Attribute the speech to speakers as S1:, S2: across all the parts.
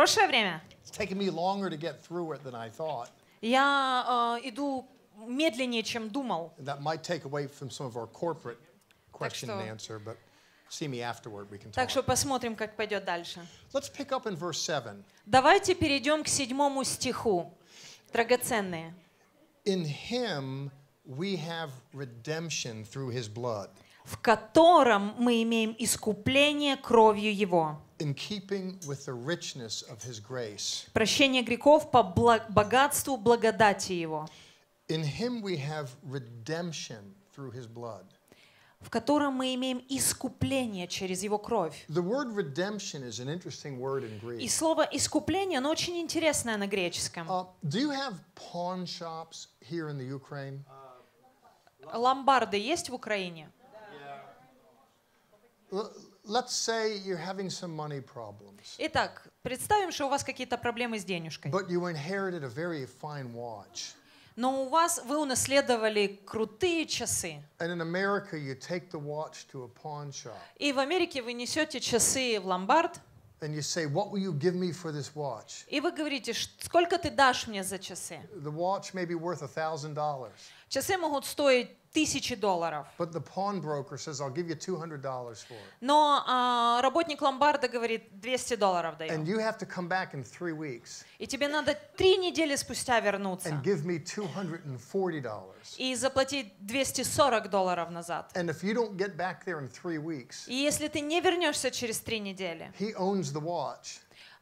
S1: хорошее время. It's taken me longer to get through it than I thought.
S2: Я э, иду медленнее, чем думал.
S1: And that might take away from some of our corporate question что... and answer, but see me afterward, we can talk. Так что
S2: посмотрим, как пойдет дальше. Let's pick up in verse 7. Давайте перейдем к седьмому стиху, драгоценные.
S1: In him we have redemption through his blood.
S2: В котором мы имеем искупление кровью его
S1: in keeping with the richness of His grace.
S2: Прощение грехов по богатству благодати Его.
S1: In Him we have redemption through His blood.
S2: в котором мы имеем искупление через Его кровь. И слово искупление, оно очень интересное на греческом. Uh, Ломбарды есть в Украине?
S1: Yeah. let's say you're having some money problems.
S2: Итак, представим, что у вас какие-то проблемы с денежкой.
S1: But you inherited a very fine
S2: watch. Но у вас вы унаследовали крутые часы.
S1: And in America you take the watch to a pawn shop.
S2: И в Америке вы несете часы в ломбард. And you say,
S1: what will you give me for this watch?
S2: И вы говорите, сколько ты дашь мне за часы? The
S1: watch may be worth a thousand dollars. Часы могут стоить тысячи долларов. But the pawnbroker says, I'll give you $200 for it.
S2: Но а, работник ломбарда говорит, 200 долларов даю. And you
S1: have to come back in three weeks.
S2: И тебе надо три недели спустя вернуться. And
S1: give me $240.
S2: И заплатить 240 долларов назад. And if you don't get back there in three weeks, И если ты не вернешься через три недели,
S1: he owns the
S2: watch.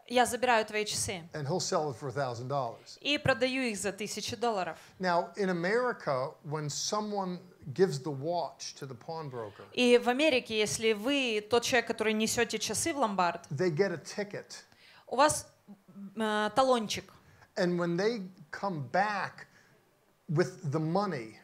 S2: Я забираю твои часы.
S1: And he'll sell it for $1,000.
S2: И продаю их за тысячи
S1: долларов. Now, in America, when someone gives the watch to the pawnbroker.
S2: И в Америке, если вы тот человек, который несете часы в ломбард, they get a ticket. У вас э, талончик. And when they come
S1: back with the money,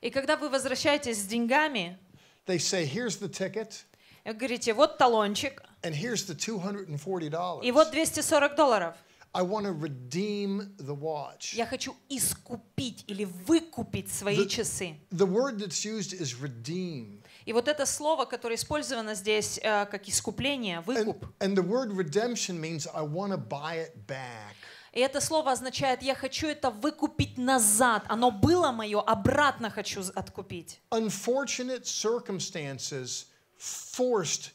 S1: и когда вы возвращаетесь с деньгами, they say, Here's the ticket. говорите, вот талончик. And here's the $240.
S2: И вот 240 долларов. I want to redeem the watch. Я хочу искупить или выкупить свои the, часы. The word that's used is redeem. И вот это слово, которое использовано здесь э, как искупление, выкуп. And, and the word redemption means I want to buy it back. И это слово означает, я хочу это выкупить назад. Оно было мое, обратно хочу откупить. Unfortunate
S1: circumstances forced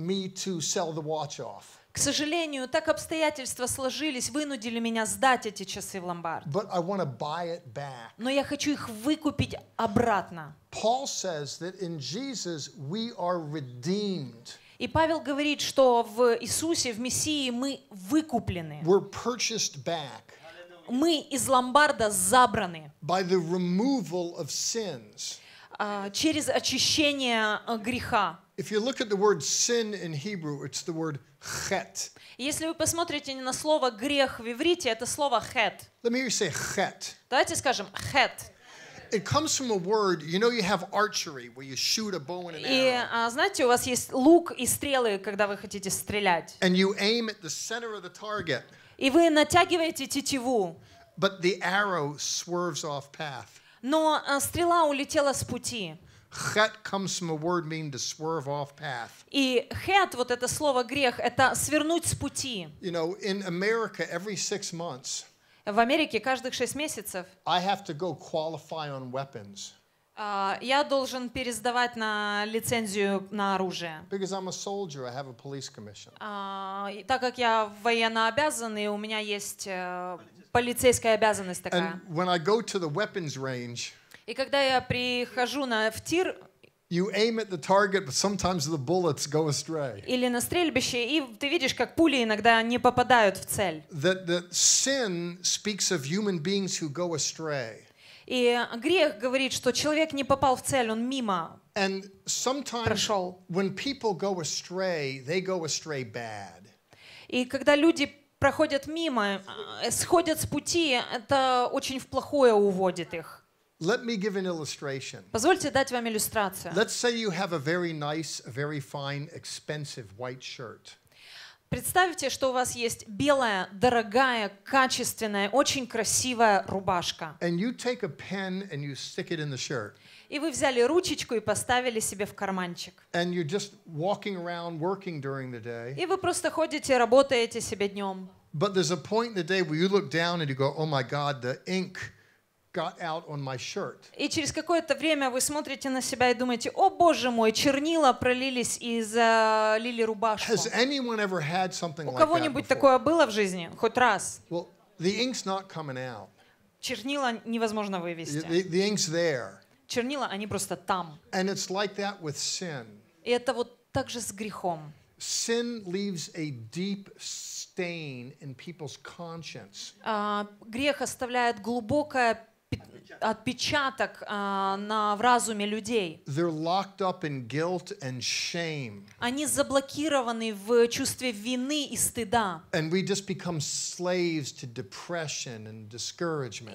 S1: me to sell the watch off.
S2: К сожалению, так обстоятельства сложились, вынудили меня сдать эти часы в ломбард. But I want to buy it back. Но я хочу их выкупить обратно.
S1: Paul says that in Jesus we are redeemed. И Павел говорит, что в Иисусе, в Мессии мы выкуплены. We're purchased back. Мы из ломбарда забраны. By the removal of sins. Uh, через очищение
S2: э, греха.
S1: If you look at the word sin in Hebrew, it's the word
S2: chet. Если вы посмотрите на слово грех в иврите, это слово хет. Let me hear you say chet. Давайте скажем хет. It comes from
S1: a word, you know you have archery, where you shoot a
S2: bow and an arrow. И знаете, у вас есть лук и стрелы, когда вы хотите стрелять. And you aim
S1: at the center of the target. И вы натягиваете тетиву. But the arrow swerves off path. Но
S2: стрела улетела с пути. Хет comes from a
S1: word meaning to swerve off path.
S2: И хет, вот это слово грех, это свернуть с
S1: пути. You know, in America, every six months. В Америке каждых шесть месяцев. I have to go qualify on weapons.
S2: Uh, я должен пересдавать на лицензию на оружие. Because I'm a soldier, I have a police commission. Uh, так как я военно обязан, и у меня есть uh, полицейская обязанность такая.
S1: And when I go to the weapons range,
S2: и когда я прихожу на, в тир,
S1: You aim at the target, but sometimes the bullets go astray.
S2: Или на стрельбище, и ты видишь, как пули иногда не попадают в цель.
S1: That, that sin speaks of human beings who go astray.
S2: И грех говорит, что человек не попал в цель, он мимо And
S1: sometimes прошел. When people go astray, they go astray bad.
S2: И когда люди проходят мимо, э, сходят с пути, это очень в плохое уводит их.
S1: Let me give an illustration.
S2: Позвольте дать вам иллюстрацию. Let's
S1: say you have a very nice, very fine, expensive white shirt.
S2: Представьте, что у вас есть белая, дорогая, качественная, очень красивая рубашка. And you take a pen and you stick it in the shirt. И вы взяли ручечку и поставили себе
S1: в карманчик. And you're just walking around working during the day.
S2: И вы просто ходите, работаете себе днем.
S1: But there's a point in the day where you look down and you go, "Oh my god, the ink
S2: got out on my shirt. И через какое-то время вы смотрите на себя и думаете, о боже мой, чернила пролились и залили э, рубашку. Has anyone ever had something У кого-нибудь такое было в жизни? Хоть раз? Well, the ink's not coming out. Чернила невозможно вывести. The, the ink's there. Чернила, они просто там. And it's like that
S1: with sin. И это вот так же с грехом. Sin leaves a deep stain in people's conscience.
S2: А, грех оставляет глубокое отпечаток а, на, в разуме людей. Они заблокированы в чувстве вины и стыда. И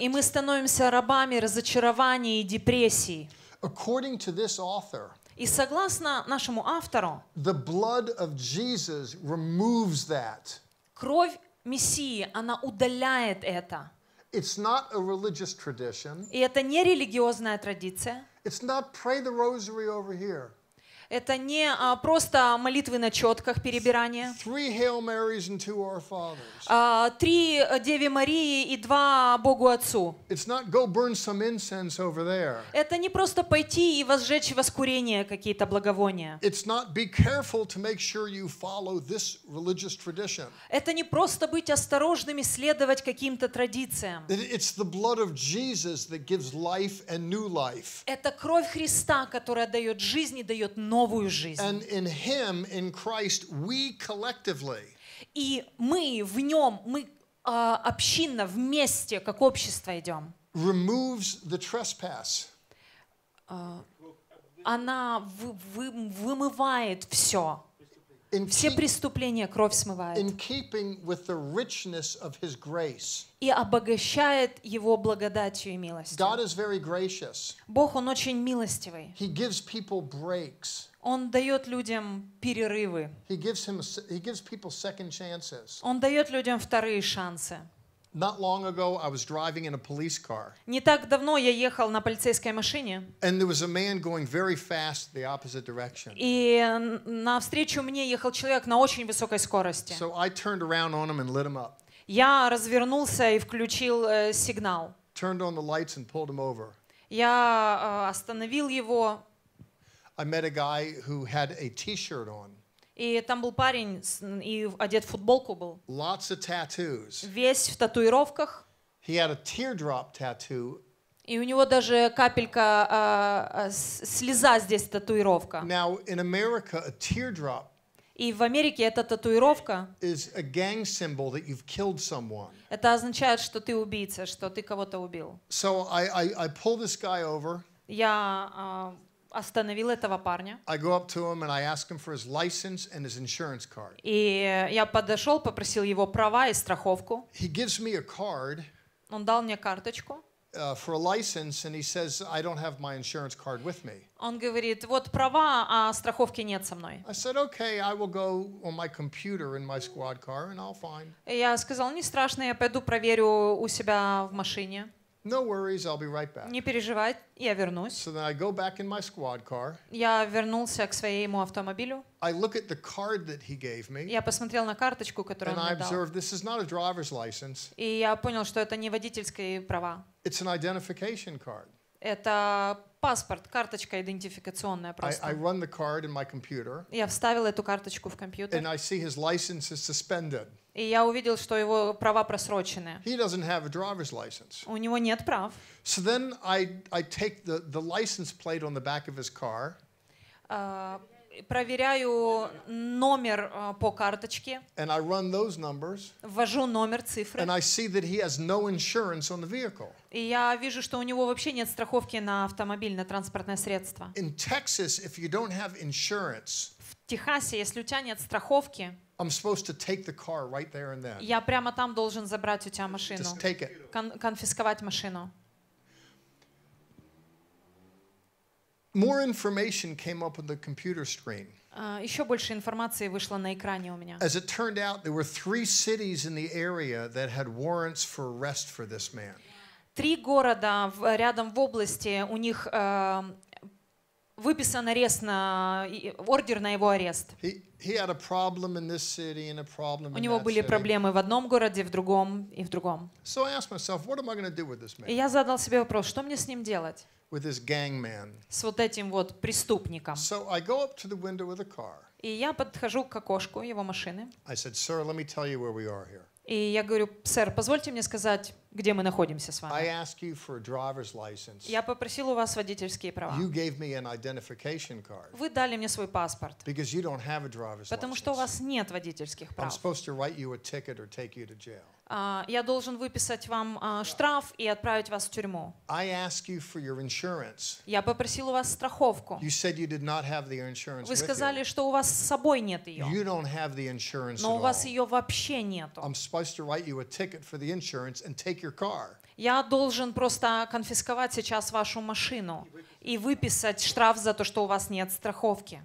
S2: мы становимся рабами разочарования и депрессии. According to this author,
S1: и согласно нашему автору, the blood of Jesus removes that.
S2: кровь Мессии, она удаляет это. It's not
S1: a religious tradition.
S2: И это не религиозная традиция. It's not pray the rosary over here. Это не а, просто молитвы на четках, перебирание. А, три Деви Марии и два Богу Отцу. Это не просто пойти и возжечь воскурение какие-то благовония. Это не просто быть осторожными, следовать каким-то традициям.
S1: Это
S2: кровь Христа, которая дает жизнь и
S1: дает новость новую жизнь.
S2: И мы в нем, мы uh, общинно вместе, как общество идем. А, она вымывает все все преступления кровь смывает. И обогащает его благодатью и милостью. Бог, Он очень милостивый. Он дает людям перерывы. Он дает людям вторые шансы.
S1: Not long ago, I was driving in a police car.
S2: Не так давно я ехал на полицейской машине.
S1: And there was a man going very fast the opposite
S2: direction. И навстречу мне ехал человек на очень высокой скорости. So I turned around on him and lit him up. Я развернулся и включил э, сигнал. Turned
S1: on the lights and pulled him over.
S2: Я э, остановил его.
S1: I met a guy who had a T-shirt on.
S2: И там был парень, и одет в футболку был.
S1: Lots of tattoos. Весь в татуировках. He had a teardrop tattoo.
S2: И у него даже капелька а, а, слеза здесь татуировка. Now in America a teardrop и в Америке эта татуировка is a
S1: gang symbol that you've killed someone.
S2: это означает, что ты убийца, что ты кого-то убил.
S1: So I, I, I pull this guy over.
S2: Я а, остановил этого парня.
S1: I go up to him and I ask him for his license and his insurance card.
S2: И я подошел, попросил его права и страховку. He gives me a card. Он дал мне карточку.
S1: Uh, for a license and he says I don't have my insurance card with me.
S2: Он говорит, вот права, а страховки нет со мной. I
S1: said, okay, I will go on my computer in my squad car and I'll find.
S2: Я сказал, не страшно, я пойду проверю у себя в машине. No worries, I'll be right back. Не переживай, я вернусь. So then I go back in my squad car. Я вернулся к своему автомобилю.
S1: I look at the card that he gave me. Я
S2: посмотрел на карточку, которую and он мне I observed,
S1: дал. This is not a driver's license.
S2: И я понял, что это не водительские права.
S1: It's an identification card.
S2: Это паспорт, карточка идентификационная просто. I, I
S1: run the card in my computer.
S2: Я вставил эту карточку в компьютер. And
S1: I see his license is suspended.
S2: И я увидел, что его права просрочены. He doesn't have a driver's license. У него нет прав.
S1: So then I, I take the, the license plate on the back of his car.
S2: Uh, проверяю номер uh, по карточке.
S1: And I run those numbers.
S2: Ввожу номер цифры. And I
S1: see that he has no insurance on the vehicle.
S2: И я вижу, что у него вообще нет страховки на автомобиль, на транспортное средство. In Texas, if you don't have insurance, в Техасе, если у тебя нет страховки,
S1: I'm supposed to take the car right there and then.
S2: Я прямо там должен забрать у тебя машину. Just take it. Кон- конфисковать машину.
S1: More information came up on the computer screen.
S2: Uh, еще больше информации вышло на экране у меня.
S1: As it turned out, there were three cities in the area that had warrants for arrest for this man.
S2: Три города в, рядом в области, у них э, выписан арест на ордер на его арест.
S1: У него были проблемы
S2: в одном городе, в другом и в другом. И я задал себе вопрос, что мне с ним делать?
S1: С вот этим вот преступником.
S2: И я подхожу к окошку его машины. И я говорю, сэр, позвольте мне сказать, где мы находимся с вами. Я попросил у вас водительские права. Вы дали мне свой паспорт. Потому что у вас нет водительских прав. А, я должен выписать вам а, штраф и отправить вас в тюрьму. Я попросил у вас страховку.
S1: Вы сказали,
S2: что у вас с собой нет ее.
S1: Но у вас
S2: ее вообще нет. Я должен просто конфисковать сейчас вашу машину и выписать штраф за то, что у вас нет страховки.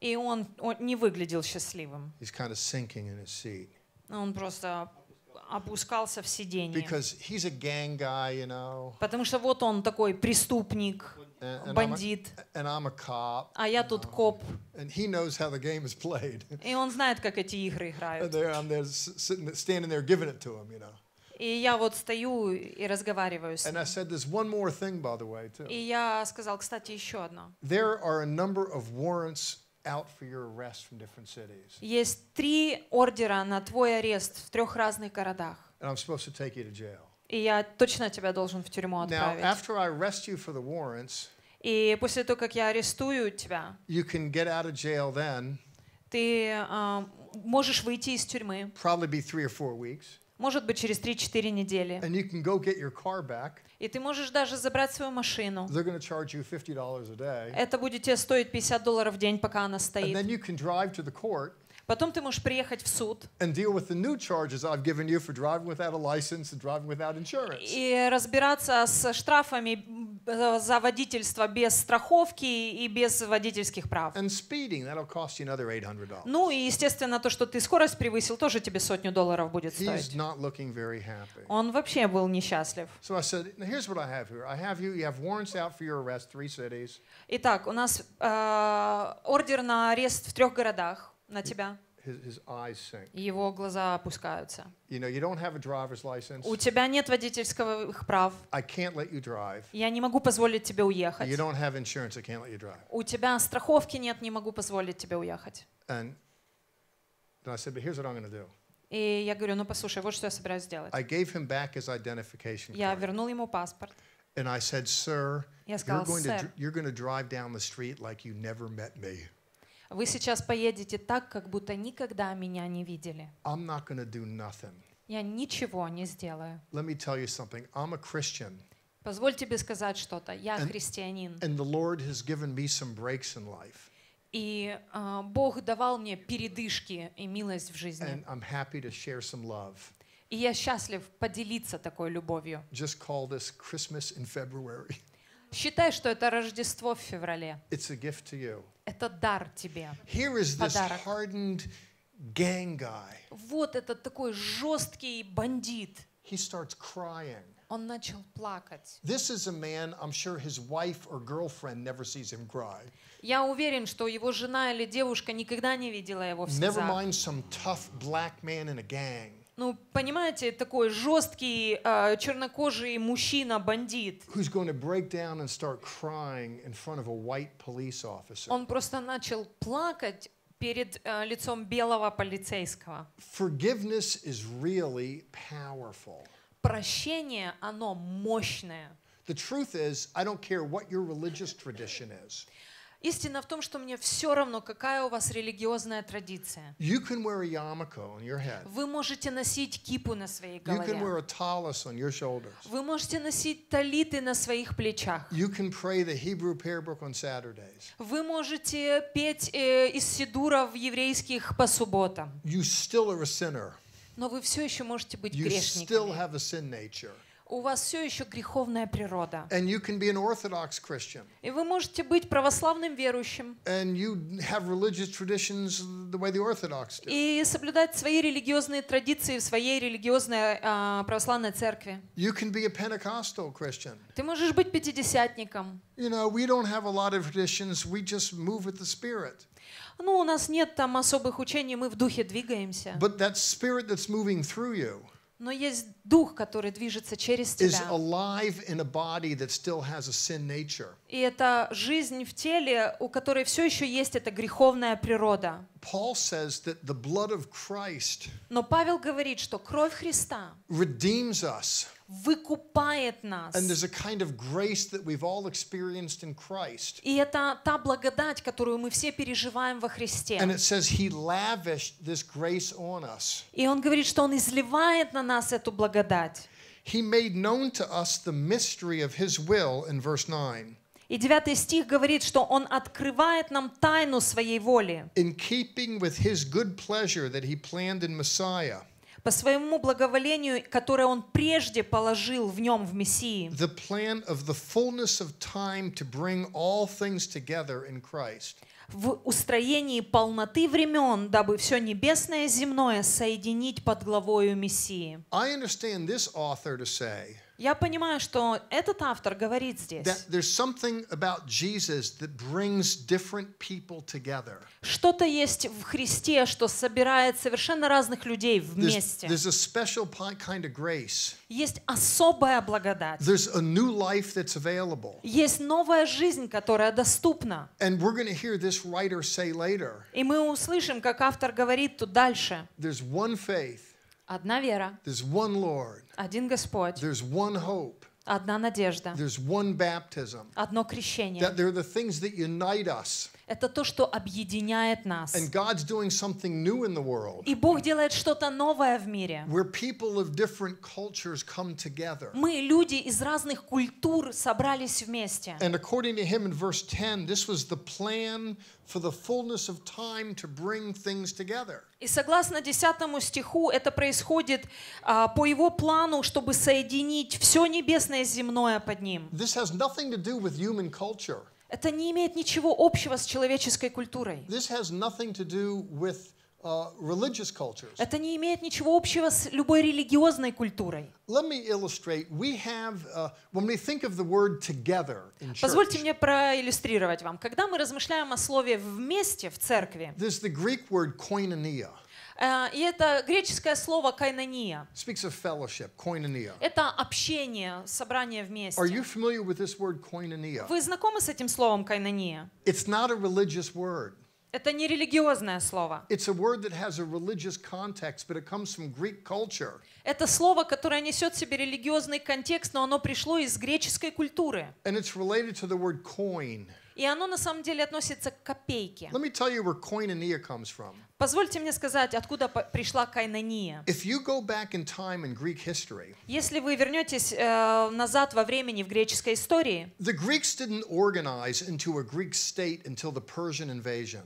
S2: И он, он не выглядел счастливым.
S1: He's kind of sinking in his seat.
S2: Он просто опускался в сиденье. Because he's a gang guy, you know. Потому что вот он такой преступник,
S1: and, and бандит. I'm a, and I'm a cop, а я тут коп. And he knows how the game is played.
S2: И он знает, как эти игры играют. And there,
S1: I'm there, sitting, standing there, giving it to him, you know.
S2: И я вот стою и разговариваю с ним.
S1: And I said, there's one more thing, by the way, too.
S2: И я сказал, кстати, еще одно.
S1: There are a number of warrants
S2: есть три ордера на твой арест в трех разных городах. И я точно тебя должен в тюрьму отправить. warrants, и после того, как я арестую тебя,
S1: then,
S2: ты uh, можешь выйти из тюрьмы.
S1: Probably be three or four weeks
S2: может быть, через 3-4 недели. И ты можешь даже забрать свою машину. Это будет тебе стоить 50 долларов в день, пока она стоит. Потом ты можешь приехать в суд. И разбираться с штрафами за водительство без страховки и без водительских прав. Ну и, естественно, то, что ты скорость превысил, тоже тебе сотню долларов будет стоить. Он вообще был несчастлив. Итак, у нас э, ордер на арест в трех городах на тебя. Его глаза опускаются. У тебя нет водительских прав.
S1: Я не могу позволить тебе уехать.
S2: У тебя страховки нет, не могу позволить тебе уехать. И я говорю, ну послушай, вот что я собираюсь сделать. Я вернул ему паспорт.
S1: And I said, sir, сказала, you're, going to, you're going to drive down the street like you never met me.
S2: Вы сейчас поедете так, как будто никогда меня не видели.
S1: I'm not do
S2: Я ничего не сделаю.
S1: Let me tell you something. I'm a Christian.
S2: Позволь тебе сказать что-то. Я and, христианин. And
S1: the Lord has given me some in life.
S2: И uh, Бог давал мне передышки и милость в жизни. And
S1: I'm happy to share some love.
S2: И я счастлив поделиться такой
S1: любовью. Just call this Christmas in February.
S2: Считай, что это Рождество в феврале.
S1: It's a gift to you.
S2: Это дар тебе. Here is this hardened
S1: gang guy.
S2: Вот этот такой жесткий бандит. He starts crying. Он начал плакать. Я уверен, что его жена или девушка никогда не видела его в слезах. Never mind
S1: some tough black man in a gang
S2: ну, понимаете, такой жесткий э,
S1: чернокожий мужчина-бандит. Он
S2: просто начал плакать перед э, лицом белого полицейского.
S1: Forgiveness is really powerful.
S2: Прощение, оно мощное.
S1: The truth is, I don't care what your religious tradition
S2: is. Истина в том, что мне все равно, какая у вас религиозная традиция.
S1: Вы
S2: можете носить кипу на своей голове. Вы можете носить талиты на своих плечах. Вы можете петь э, из сидуров еврейских по субботам. Но вы все еще можете быть
S1: грешниками у вас все еще греховная природа. And you can be an Orthodox Christian. И вы можете быть православным верующим. And you have religious traditions the way the Orthodox do.
S2: И соблюдать свои религиозные традиции в своей религиозной uh, православной церкви.
S1: You can be a Pentecostal Christian.
S2: Ты можешь быть пятидесятником.
S1: You know, we don't have a lot of traditions. We just move with the Spirit.
S2: Ну, у нас нет там особых учений, мы в духе двигаемся. But
S1: that spirit that's moving through you.
S2: Но есть дух, который движется через тебя. И это жизнь в теле, у которой все еще есть эта греховная природа.
S1: Paul says that the blood
S2: of Christ Но Павел говорит, что кровь Христа
S1: redeems us.
S2: выкупает нас. And
S1: there's a kind of grace that we've all experienced in Christ.
S2: И это та благодать, которую мы все переживаем во Христе. And it
S1: says he lavished this grace on us.
S2: И он говорит, что он изливает на нас эту благодать. He made
S1: known to us the mystery of his will in verse 9. И 9 стих говорит, что Он открывает нам тайну своей воли. Messiah. По своему благоволению, которое Он прежде положил в Нем, в Мессии.
S2: В устроении полноты времен, дабы все небесное и земное соединить под главою Мессии. Я понимаю, что этот автор говорит здесь. Что-то есть в Христе, что собирает совершенно разных людей вместе. Есть особая благодать. Есть новая жизнь, которая доступна. И мы услышим, как автор говорит тут
S1: дальше. one faith. Одна вера. There's one Lord. Один Господь. There's
S2: one hope. Одна надежда. There's one
S1: baptism.
S2: Одно крещение. That they're
S1: the things that unite us.
S2: Это то, что объединяет нас. And
S1: God's doing something new in the world.
S2: И Бог делает что-то новое в мире.
S1: Where people of different cultures come together.
S2: Мы люди из разных культур собрались вместе. And
S1: according to him in verse 10, this was the plan for the fullness of time to bring things together. И согласно
S2: 10 стиху, это происходит а, по его плану, чтобы соединить все небесное и земное под ним. This has nothing to do with human culture. Это не имеет
S1: ничего общего с человеческой культурой. This has nothing to do with uh, religious cultures. Это не имеет ничего общего с любой религиозной культурой. Uh, Позвольте
S2: мне проиллюстрировать
S1: вам. Когда мы размышляем о слове «вместе» в церкви, there's the Greek word koinonia.
S2: Э, и это греческое слово кайнония.
S1: Speaks of fellowship, koinonia.
S2: Это общение, собрание вместе. Are you
S1: familiar with this word koinonia? Вы
S2: знакомы с этим словом кайнония?
S1: It's not a religious word. Это
S2: не религиозное слово. Context, Это слово, которое несет в себе религиозный контекст, но оно пришло из греческой культуры.
S1: And it's related to the word coin. И оно на
S2: самом деле относится к копейке. Let
S1: me tell you where koinonia comes from.
S2: Позвольте мне сказать, откуда пришла кайнония.
S1: If you go back in time in Greek history,
S2: если вы вернетесь э, назад во времени в греческой истории,
S1: the Greeks didn't organize into a Greek state until the Persian invasion.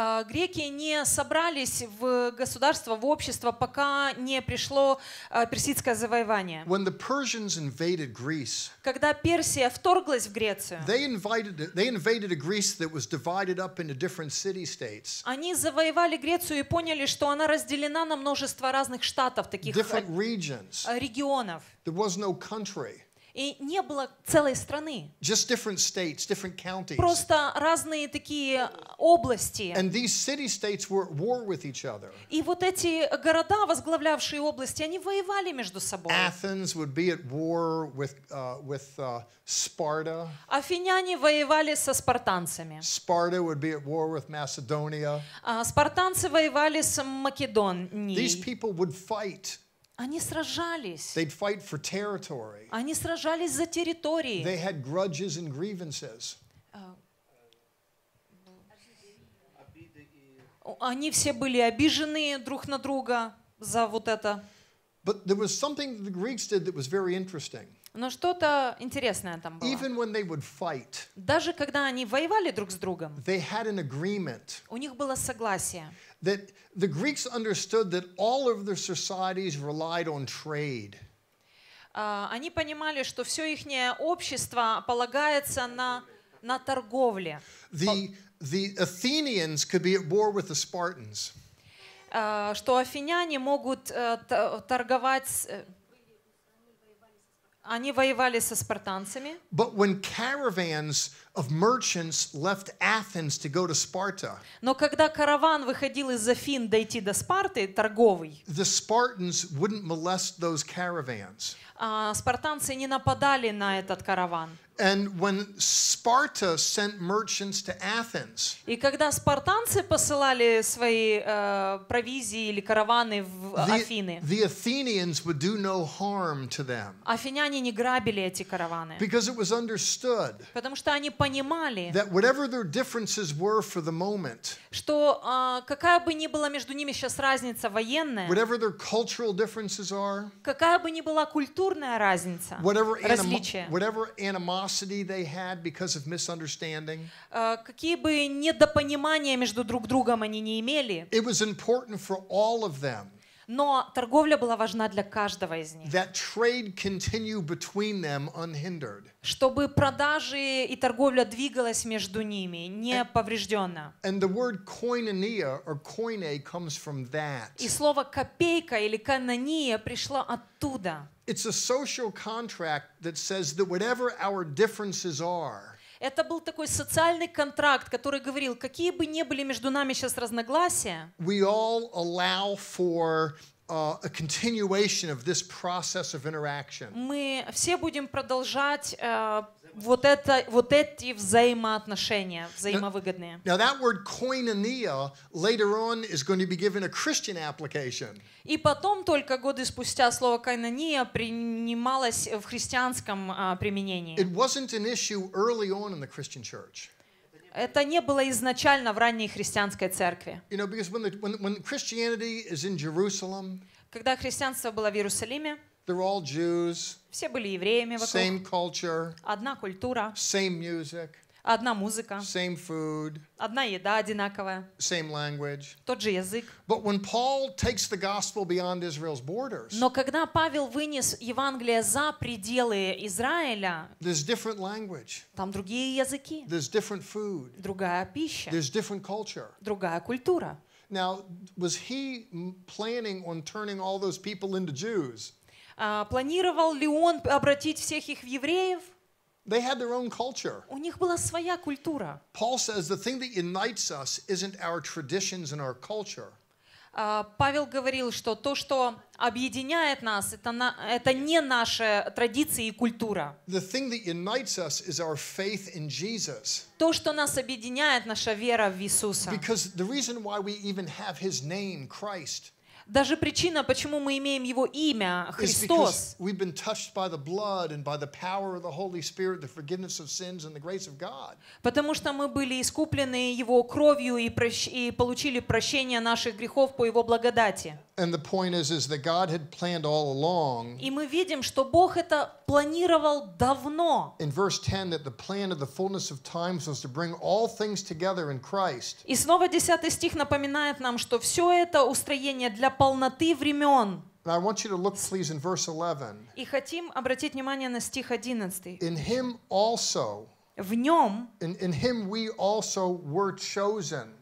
S2: А, греки не собрались в государство, в общество, пока не пришло а, персидское завоевание.
S1: Greece,
S2: когда Персия вторглась в Грецию,
S1: Они завоевали
S2: Грецию и поняли, что она разделена на множество разных штатов, таких different а, регионов.
S1: There was no country. И не было целой страны. Just different states, different counties. Просто разные такие области. And these city states were at war with each other. И
S2: вот эти города, возглавлявшие области, они воевали между собой. Athens would be at
S1: war with uh, with uh, Sparta.
S2: Афиняне воевали со спартанцами.
S1: Sparta would be at war with Macedonia.
S2: Uh, спартанцы воевали с Македонией. These people would fight они сражались.
S1: They'd fight for territory.
S2: Они сражались за территории. They
S1: had grudges and grievances.
S2: Они все были обижены
S1: друг на друга за вот это. But there was something the Greeks did that was very interesting. Но
S2: что-то интересное там было. Even when they would fight, Даже когда они воевали
S1: друг с другом, they had an agreement. у них было согласие. that the Greeks understood that all of their societies relied on trade.
S2: Они понимали, что все их общество полагается на, на торговле.
S1: The, the Athenians could be at war with the Spartans.
S2: Что афиняне могут э, торговать э, они воевали со спартанцами.
S1: But when caravans of merchants left Athens to go to Sparta.
S2: Но когда караван выходил из Афин дойти до
S1: Спарты, торговый, the Spartans wouldn't molest those caravans.
S2: А, спартанцы не нападали на этот караван. And when Sparta sent merchants to Athens, и когда спартанцы посылали свои э, провизии или караваны в Афины, the
S1: Athenians would do no harm to them.
S2: Афиняне не грабили эти караваны. Because it was understood. Потому что они понимали понимали, that
S1: whatever their differences were for the moment,
S2: что uh, какая бы ни была между ними сейчас разница военная, whatever
S1: their cultural differences are,
S2: какая бы ни была культурная разница, whatever различия,
S1: whatever animosity they had because of misunderstanding,
S2: uh, какие бы недопонимания между друг другом они не имели,
S1: it was important for
S2: all of them но торговля была важна для каждого из них. That trade continue between them unhindered. Чтобы продажи и торговля двигалась между
S1: ними неповрежденно. And the word koinonia or koine comes from that.
S2: И слово копейка или канония пришло оттуда. It's a social
S1: contract that says that whatever our differences are.
S2: Это был такой социальный контракт, который говорил, какие бы ни были между нами сейчас разногласия,
S1: we all allow for Uh, a continuation of this process of interaction.
S2: Мы все будем продолжать э, вот, это, вот эти взаимоотношения, взаимовыгодные.
S1: Now, now that word koinonia later on is going to be given a Christian
S2: application. И потом, только годы спустя, слово «кайнония» принималось в христианском а, применении. It
S1: wasn't an issue early on in the Christian church.
S2: Это не было изначально в ранней христианской церкви.
S1: You know, when, the, when, when Christianity is in Jerusalem, когда христианство было в Иерусалиме, They're all Jews. Все были евреями вокруг. Same culture. Одна культура. Same music. Одна музыка. Same food. Одна еда одинаковая. Same language. Тот же язык. But when Paul takes the gospel beyond Israel's borders.
S2: Но когда Павел вынес Евангелие за пределы Израиля.
S1: There's different language. Там другие языки. There's different food. Другая пища. There's different culture. Другая культура. Now, was he planning on turning all those people into Jews? А, планировал ли он обратить всех их в евреев? They had their own culture. У них была своя культура. Paul says the thing that unites us isn't our traditions and our culture.
S2: А, Павел говорил, что то, что объединяет нас, это, на, это не наши традиции и
S1: культура. То, что нас объединяет, наша вера в Иисуса. Because the reason why we even have His name, Christ,
S2: даже причина, почему мы имеем его имя Христос,
S1: потому что мы
S2: были искуплены его кровью и, прощ... и получили прощение наших грехов по его благодати.
S1: And the point is, is that God had planned all along.
S2: И мы видим, что Бог это планировал
S1: давно. In verse 10, that the plan of the fullness of times was to bring all
S2: things together in Christ. И снова 10 стих напоминает нам, что все это устроение для полноты времен.
S1: And I want you to look, please, in verse 11.
S2: И хотим обратить внимание на стих 11.
S1: In Him also. В нем. In, in Him we also were chosen.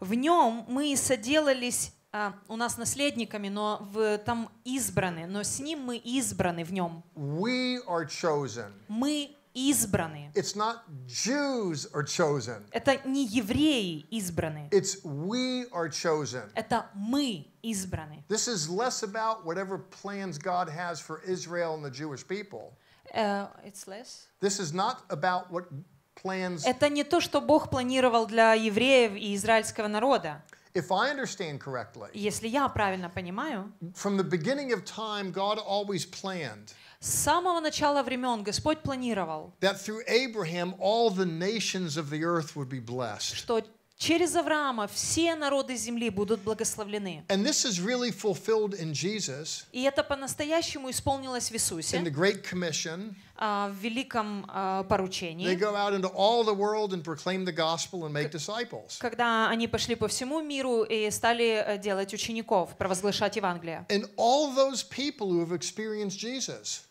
S2: В нем мы соделались А, у нас наследниками, но в, там избраны, но с ним мы избраны в нем. We
S1: are chosen. Мы избраны. It's not Jews are chosen. Это не евреи избраны. It's we are chosen. Это мы избраны. This is less about whatever plans God has for Israel and the Jewish people.
S2: Uh, it's less. This is not about what plans. Это не то, что Бог планировал для евреев и израильского народа. If I understand correctly, если
S1: я правильно понимаю, from the beginning of time, God always planned. С самого
S2: начала времен Господь планировал,
S1: that through Abraham all the nations of the earth would be blessed.
S2: Что через Авраама все народы земли будут благословлены.
S1: And this is really fulfilled in Jesus.
S2: И это по-настоящему исполнилось в Иисусе. In the
S1: Great Commission.
S2: А, в великом а, поручении. Когда они пошли по всему миру и стали э, делать учеников, провозглашать Евангелие.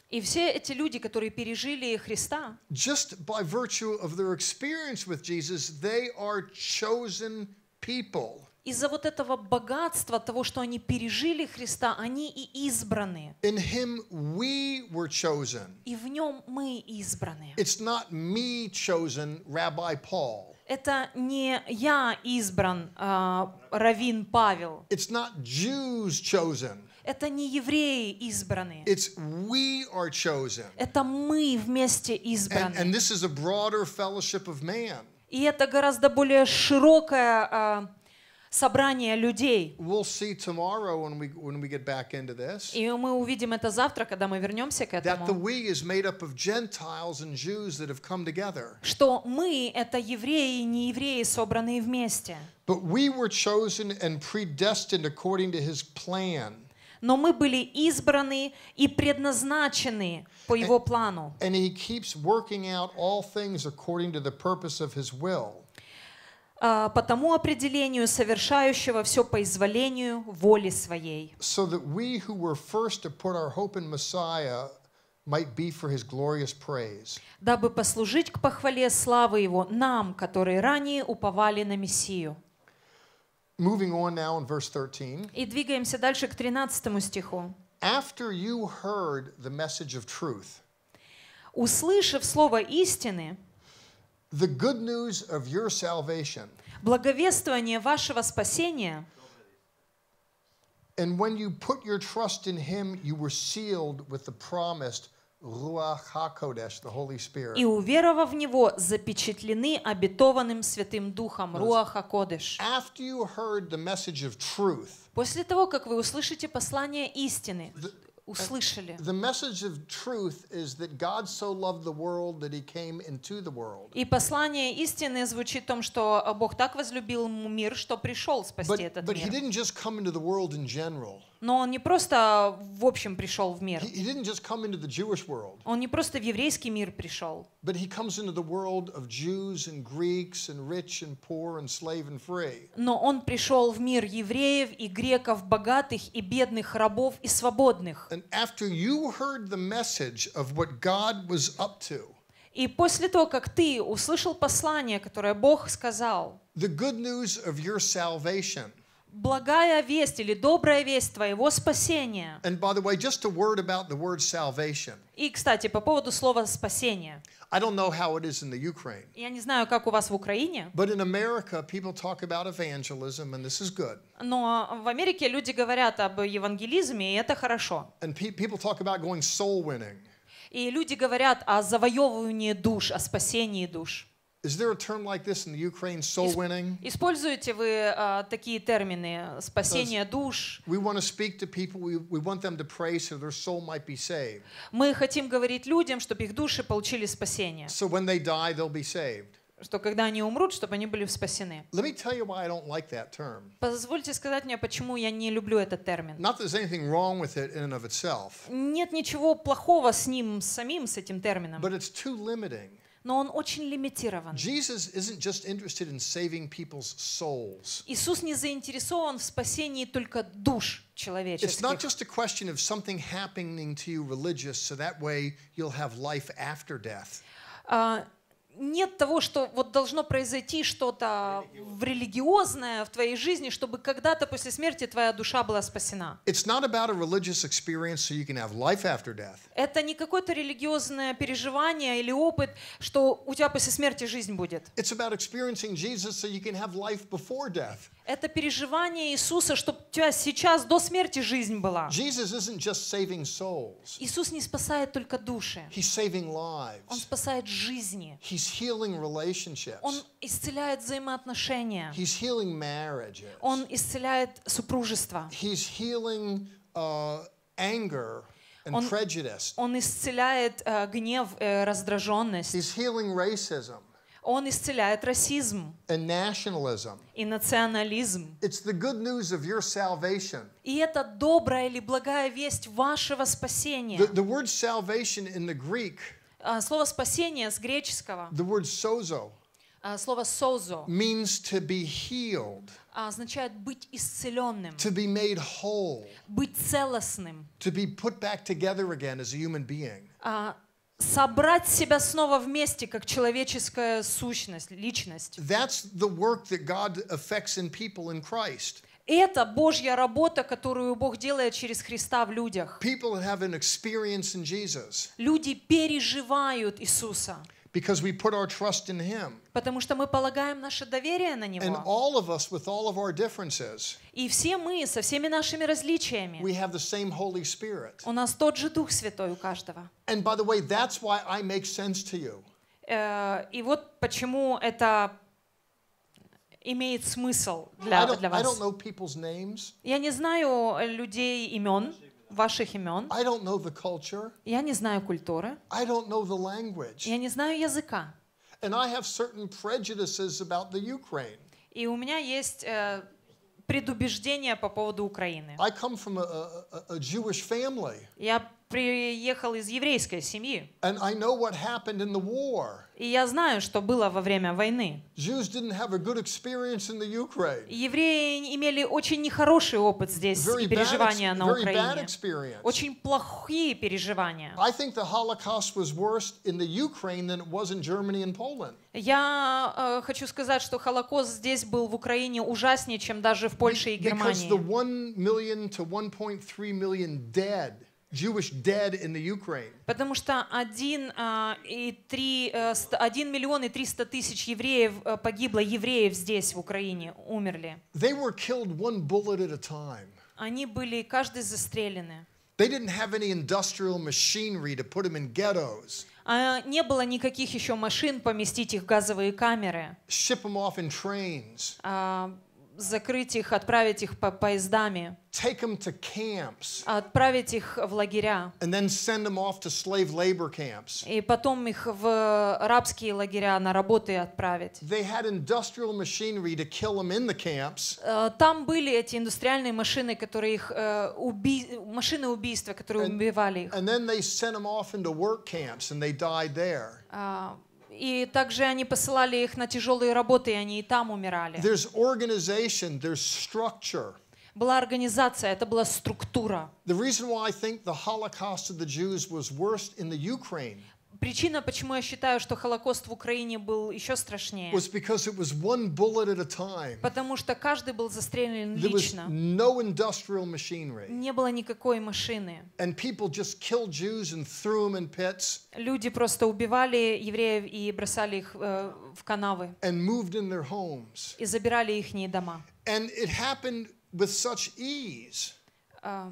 S2: И все эти люди, которые пережили Христа,
S1: just by virtue of their experience with Jesus, they are chosen people из-за вот этого богатства, того, что они
S2: пережили Христа, они и избраны.
S1: In him we were chosen.
S2: И в нем мы избраны. It's not me
S1: chosen, Rabbi Paul.
S2: Это не я избран, uh, а, Равин Павел. It's not
S1: Jews chosen.
S2: Это не евреи избраны. It's we are chosen. Это мы вместе избраны. And, and
S1: this is a broader fellowship of man.
S2: И это гораздо более широкая uh, собрание людей. We'll see tomorrow when we when we get back into this. И мы увидим это завтра, когда мы вернемся к этому. That the we
S1: is made up of Gentiles and Jews that have come together.
S2: Что мы это евреи и неевреи собранные вместе.
S1: But we were chosen and predestined according to His plan. Но мы были избраны и предназначены по Его плану. And He keeps working out all things according to the purpose of His will. А, по тому определению, совершающего все по изволению воли своей. So that we who were first to put our hope in Messiah might be for his glorious praise.
S2: Дабы послужить к похвале славы его нам, которые ранее уповали на Мессию.
S1: Moving on now in verse 13.
S2: И двигаемся дальше к 13 стиху.
S1: After you heard the message of truth.
S2: Услышав слово истины, The good news of your salvation. Благовествование вашего спасения.
S1: And when you put your trust in him, you were sealed with the promised Ruach HaKodesh, the Holy Spirit. И
S2: уверовав в него, запечатлены обетованным Святым Духом, Руах HaKodesh. After you heard the message of truth, После того, как вы услышите послание истины, the, услышали. The
S1: message of truth is that God so loved the world that he came into the world.
S2: И послание истины звучит в том, что э, Бог так возлюбил мир, что пришел спасти этот мир. But he didn't
S1: just come into the world in general.
S2: Но он не просто в общем пришел в мир.
S1: He didn't just come into the Jewish world. Он не просто в еврейский мир пришел. But he comes into the world of Jews and Greeks and rich and poor and slave and free. Но он пришел в мир евреев и греков,
S2: богатых и бедных, рабов и свободных. And after you heard the message of what God was up to. И после того, как ты услышал послание, которое Бог
S1: сказал, the good news of your salvation, благая весть или добрая
S2: весть твоего спасения.
S1: And by the way, just a word about the word salvation.
S2: И, кстати, по поводу слова спасение.
S1: I don't know how it is in the Ukraine.
S2: Я не знаю, как у вас в Украине.
S1: But in America, people talk about evangelism, and this is good.
S2: Но в Америке люди говорят об евангелизме, и это хорошо. And people talk about going soul winning. И люди говорят о завоевывании душ, о спасении душ. Is there a term like this in the
S1: Ukraine, soul winning?
S2: Используете вы uh, такие термины спасение душ?
S1: We want to speak to people. We, we want them to pray so their soul might be saved. Мы хотим говорить
S2: людям, чтобы их души получили спасение. So when they die, they'll be saved. Что когда они умрут, чтобы они были спасены.
S1: Let me tell you why I don't like that term.
S2: Позвольте сказать мне, почему я не люблю
S1: этот термин. Not that there's anything wrong with it in and of itself.
S2: Нет ничего плохого с ним самим, с этим термином. But it's too limiting но он очень лимитирован. Jesus isn't just
S1: interested in saving people's souls.
S2: Иисус не заинтересован в спасении только душ человеческих. It's not
S1: just a question of something happening to you religious, so that way you'll
S2: have life after death нет того, что вот должно произойти что-то в религиозное в твоей жизни, чтобы когда-то после смерти твоя душа была спасена.
S1: Это не
S2: какое-то религиозное переживание или опыт, что у тебя после смерти жизнь будет. It's about experiencing Jesus so you can have life before death. Это переживание Иисуса, чтобы у тебя сейчас
S1: до смерти жизнь была. Иисус не спасает только души. Он спасает жизни.
S2: Он исцеляет взаимоотношения. Он исцеляет
S1: супружество.
S2: Uh, он, он исцеляет э, гнев, э, раздраженность. Он исцеляет расизм and nationalism. и национализм. It's the good news of your salvation. И это добрая или благая весть вашего спасения. The, the word salvation in the Greek, uh, слово спасение с греческого, the word sozo, uh, слово созо
S1: means to be healed,
S2: означает быть исцеленным, to be made whole, быть целостным,
S1: to be put back together again as a human being.
S2: Uh, собрать себя снова вместе как человеческая сущность, личность. That's the work that God affects in people in Christ. Это Божья работа,
S1: которую Бог делает через Христа в людях. People have an experience in Jesus. Люди
S2: переживают Иисуса.
S1: Because we put our trust in Him.
S2: Потому что мы полагаем наше доверие на Него. And
S1: all of us, with all of our differences,
S2: И все мы со всеми нашими различиями. we have the same Holy Spirit. У нас тот же Дух Святой у каждого. And by the way,
S1: that's why I make sense to you.
S2: Э, И вот почему это имеет смысл I для, don't, для I вас. don't know
S1: people's names.
S2: Я не знаю людей имен ваших имен. I don't know the culture. Я не знаю культуры.
S1: I don't know the language. Я не знаю языка. And I have certain prejudices about
S2: the Ukraine. И у меня есть э, предубеждения по поводу Украины. I come from a, a, a Jewish family. Я приехал из еврейской семьи.
S1: And I know what happened in the war. И я знаю, что
S2: было во время войны.
S1: Евреи имели очень нехороший опыт здесь very и переживания bad, на Украине. Очень плохие переживания.
S2: Я э, хочу сказать, что Холокост здесь был в Украине ужаснее, чем даже в Польше и Германии. 1
S1: миллион-1,3 Jewish dead in the Ukraine.
S2: Потому что один а, и три, э, один миллион и триста тысяч евреев э, погибло, евреев здесь, в Украине, умерли.
S1: They were killed one bullet at a time.
S2: Они были, каждый застрелены.
S1: They didn't have any industrial machinery to put them in ghettos.
S2: А, не было никаких еще машин поместить их в газовые камеры. Ship them off in trains. А, закрыть их, отправить их по поездами, take them to camps, отправить их в лагеря,
S1: and then send them off to slave labor
S2: camps. и потом их в рабские лагеря на работы отправить. Э, там были эти индустриальные машины, которые их э, уби... машины убийства, которые and, убивали их. And then they sent them off into work
S1: camps, and they died there.
S2: А, и также они посылали их на тяжелые работы, и они и там умирали. There's
S1: organization, there's structure.
S2: Была организация, это была структура.
S1: The reason why I think the Holocaust of the Jews was worst in the Ukraine
S2: Причина, почему я считаю, что Холокост в Украине был еще страшнее, was
S1: because it was one bullet at a time.
S2: потому что каждый был застрелен There was лично.
S1: no industrial machinery.
S2: Не было никакой машины.
S1: And people just killed Jews and threw them in pits
S2: Люди просто убивали евреев и бросали их э, в канавы and moved in their homes. и забирали их дома. And it happened with such ease. Э,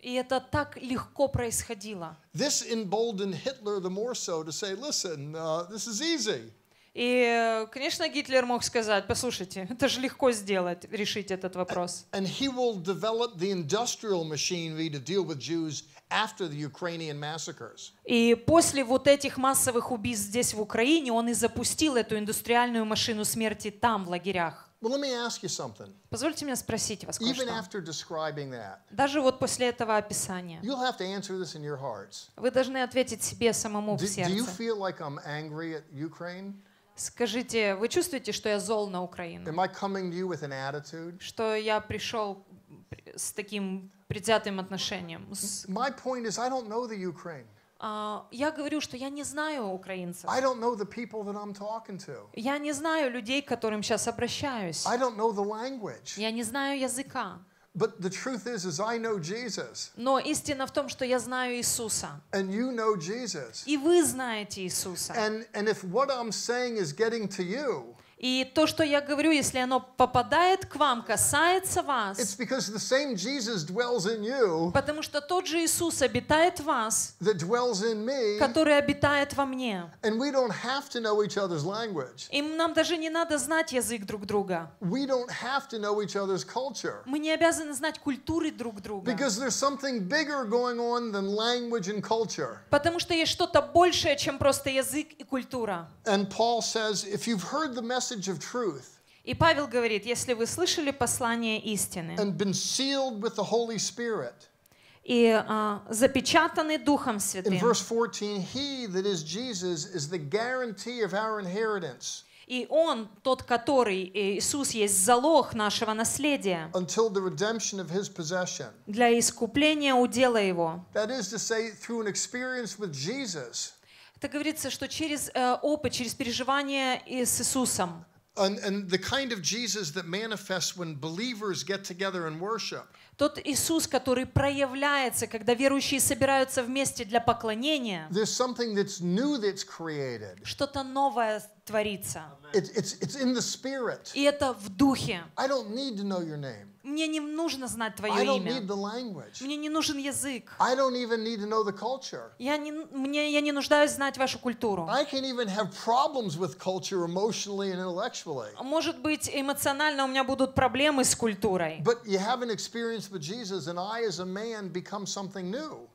S2: и это так легко происходило.
S1: This emboldened Hitler
S2: the more so to say, listen, uh, this is easy. И, конечно, Гитлер мог сказать, послушайте, это же легко сделать, решить этот вопрос. And he will develop the
S1: industrial machinery to deal with Jews after the Ukrainian massacres.
S2: И после вот этих массовых убийств здесь в Украине он и запустил эту индустриальную машину смерти там в лагерях. Well, let me ask you something. Позвольте мне спросить вас кое-что. Even
S1: after describing that, Даже вот после этого описания you'll have to answer this in your hearts. вы
S2: должны ответить себе самому do, в сердце. Do you feel
S1: like I'm angry at Ukraine? Скажите, вы чувствуете, что я зол на Украину? Am I coming to you with an attitude?
S2: Что я пришел с таким предвзятым отношением? My point is, I don't know the Ukraine. Я говорю,
S1: что я не знаю украинцев. I don't know the people that I'm talking to. Я не знаю людей, к которым сейчас обращаюсь. I don't know the language. Я не знаю языка. But the truth is, is I know Jesus. Но истина в том, что я знаю Иисуса. And you know Jesus. И вы знаете Иисуса. And and if what I'm saying is getting to you. И то, что
S2: я говорю, если оно попадает к вам, касается вас,
S1: it's because the same Jesus dwells in you, потому что тот же Иисус обитает в вас, that dwells in me, который обитает во мне. And we don't have to know each other's language.
S2: И нам даже не надо знать
S1: язык друг друга. We don't have to know each other's culture. Мы не обязаны знать культуры друг друга. Because there's something bigger going on than language and culture. Потому что есть что-то большее, чем просто язык и культура. And Paul says, if you've heard the message message of truth,
S2: и Павел говорит, если вы слышали послание истины Spirit, и uh, запечатаны Духом Святым, 14,
S1: и Он, тот, который, э, Иисус, есть залог нашего наследия для
S2: искупления удела Его. That is to say, through
S1: an experience with Jesus, это говорится, что
S2: через опыт, через переживание с Иисусом. And,
S1: and the kind of Jesus that manifests when believers get together and worship.
S2: Тот Иисус, который проявляется, когда верующие собираются вместе для поклонения. There's something
S1: that's new that's created.
S2: Что-то новое творится.
S1: It's, it's, it's in the spirit. И это в духе. I don't need to know your name.
S2: Мне не нужно знать твое I don't имя. Need the language. Мне не нужен язык. I don't even need
S1: to know the culture. Я не, мне, я не нуждаюсь знать вашу культуру. I can even have problems with culture emotionally and intellectually. Может быть, эмоционально у меня будут проблемы с культурой. But you have an experience with Jesus, and
S2: I, as a man, become something new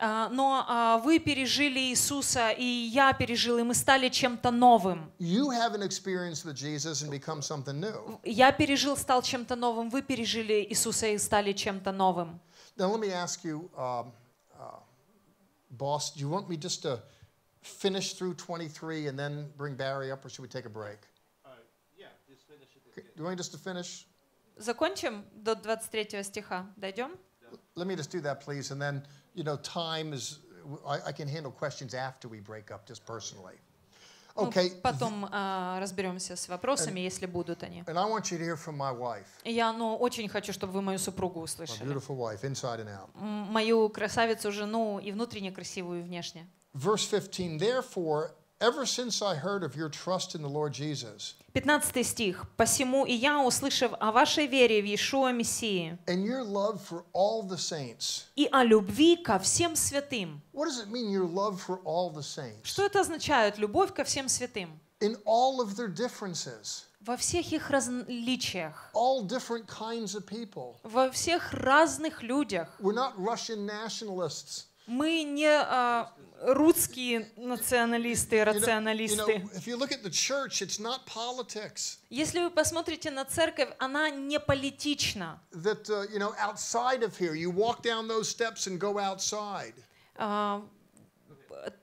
S2: но вы пережили Иисуса, и я пережил, и мы стали чем-то новым. Я пережил, стал чем-то новым, вы пережили Иисуса и стали чем-то новым.
S1: Now let me ask you, uh, uh, boss, do you want me just to finish through 23 and then bring Barry up, or should we take a break?
S2: Uh, yeah, just finish
S1: it. Okay. Do you want me just to finish?
S2: Закончим до 23 стиха. Дойдем?
S1: Let me just do that, please, and then you know, time is, I, I can handle questions after we break up just personally.
S2: Okay. Ну, потом разберемся с вопросами, and, если будут они. And I want you to hear from my wife. Я ну, очень хочу, чтобы вы мою супругу услышали.
S1: My beautiful wife, inside and out.
S2: Мою красавицу жену и внутренне красивую, и внешне. Verse 15.
S1: Therefore, Ever since I heard of your trust in the Lord Jesus.
S2: 15 стих. Посему и я, услышав о вашей вере в Иешуа Мессии. And your love for all the saints. И о любви ко всем святым. What does it mean your love for all the
S1: saints? Что это означает любовь ко всем святым? In all of their differences. Во всех их различиях. All different kinds of people. Во всех разных людях. We're not Russian nationalists. Мы не uh, русские
S2: националисты и рационалисты. Если вы посмотрите на церковь, она не политична.
S1: That, uh, you
S2: know,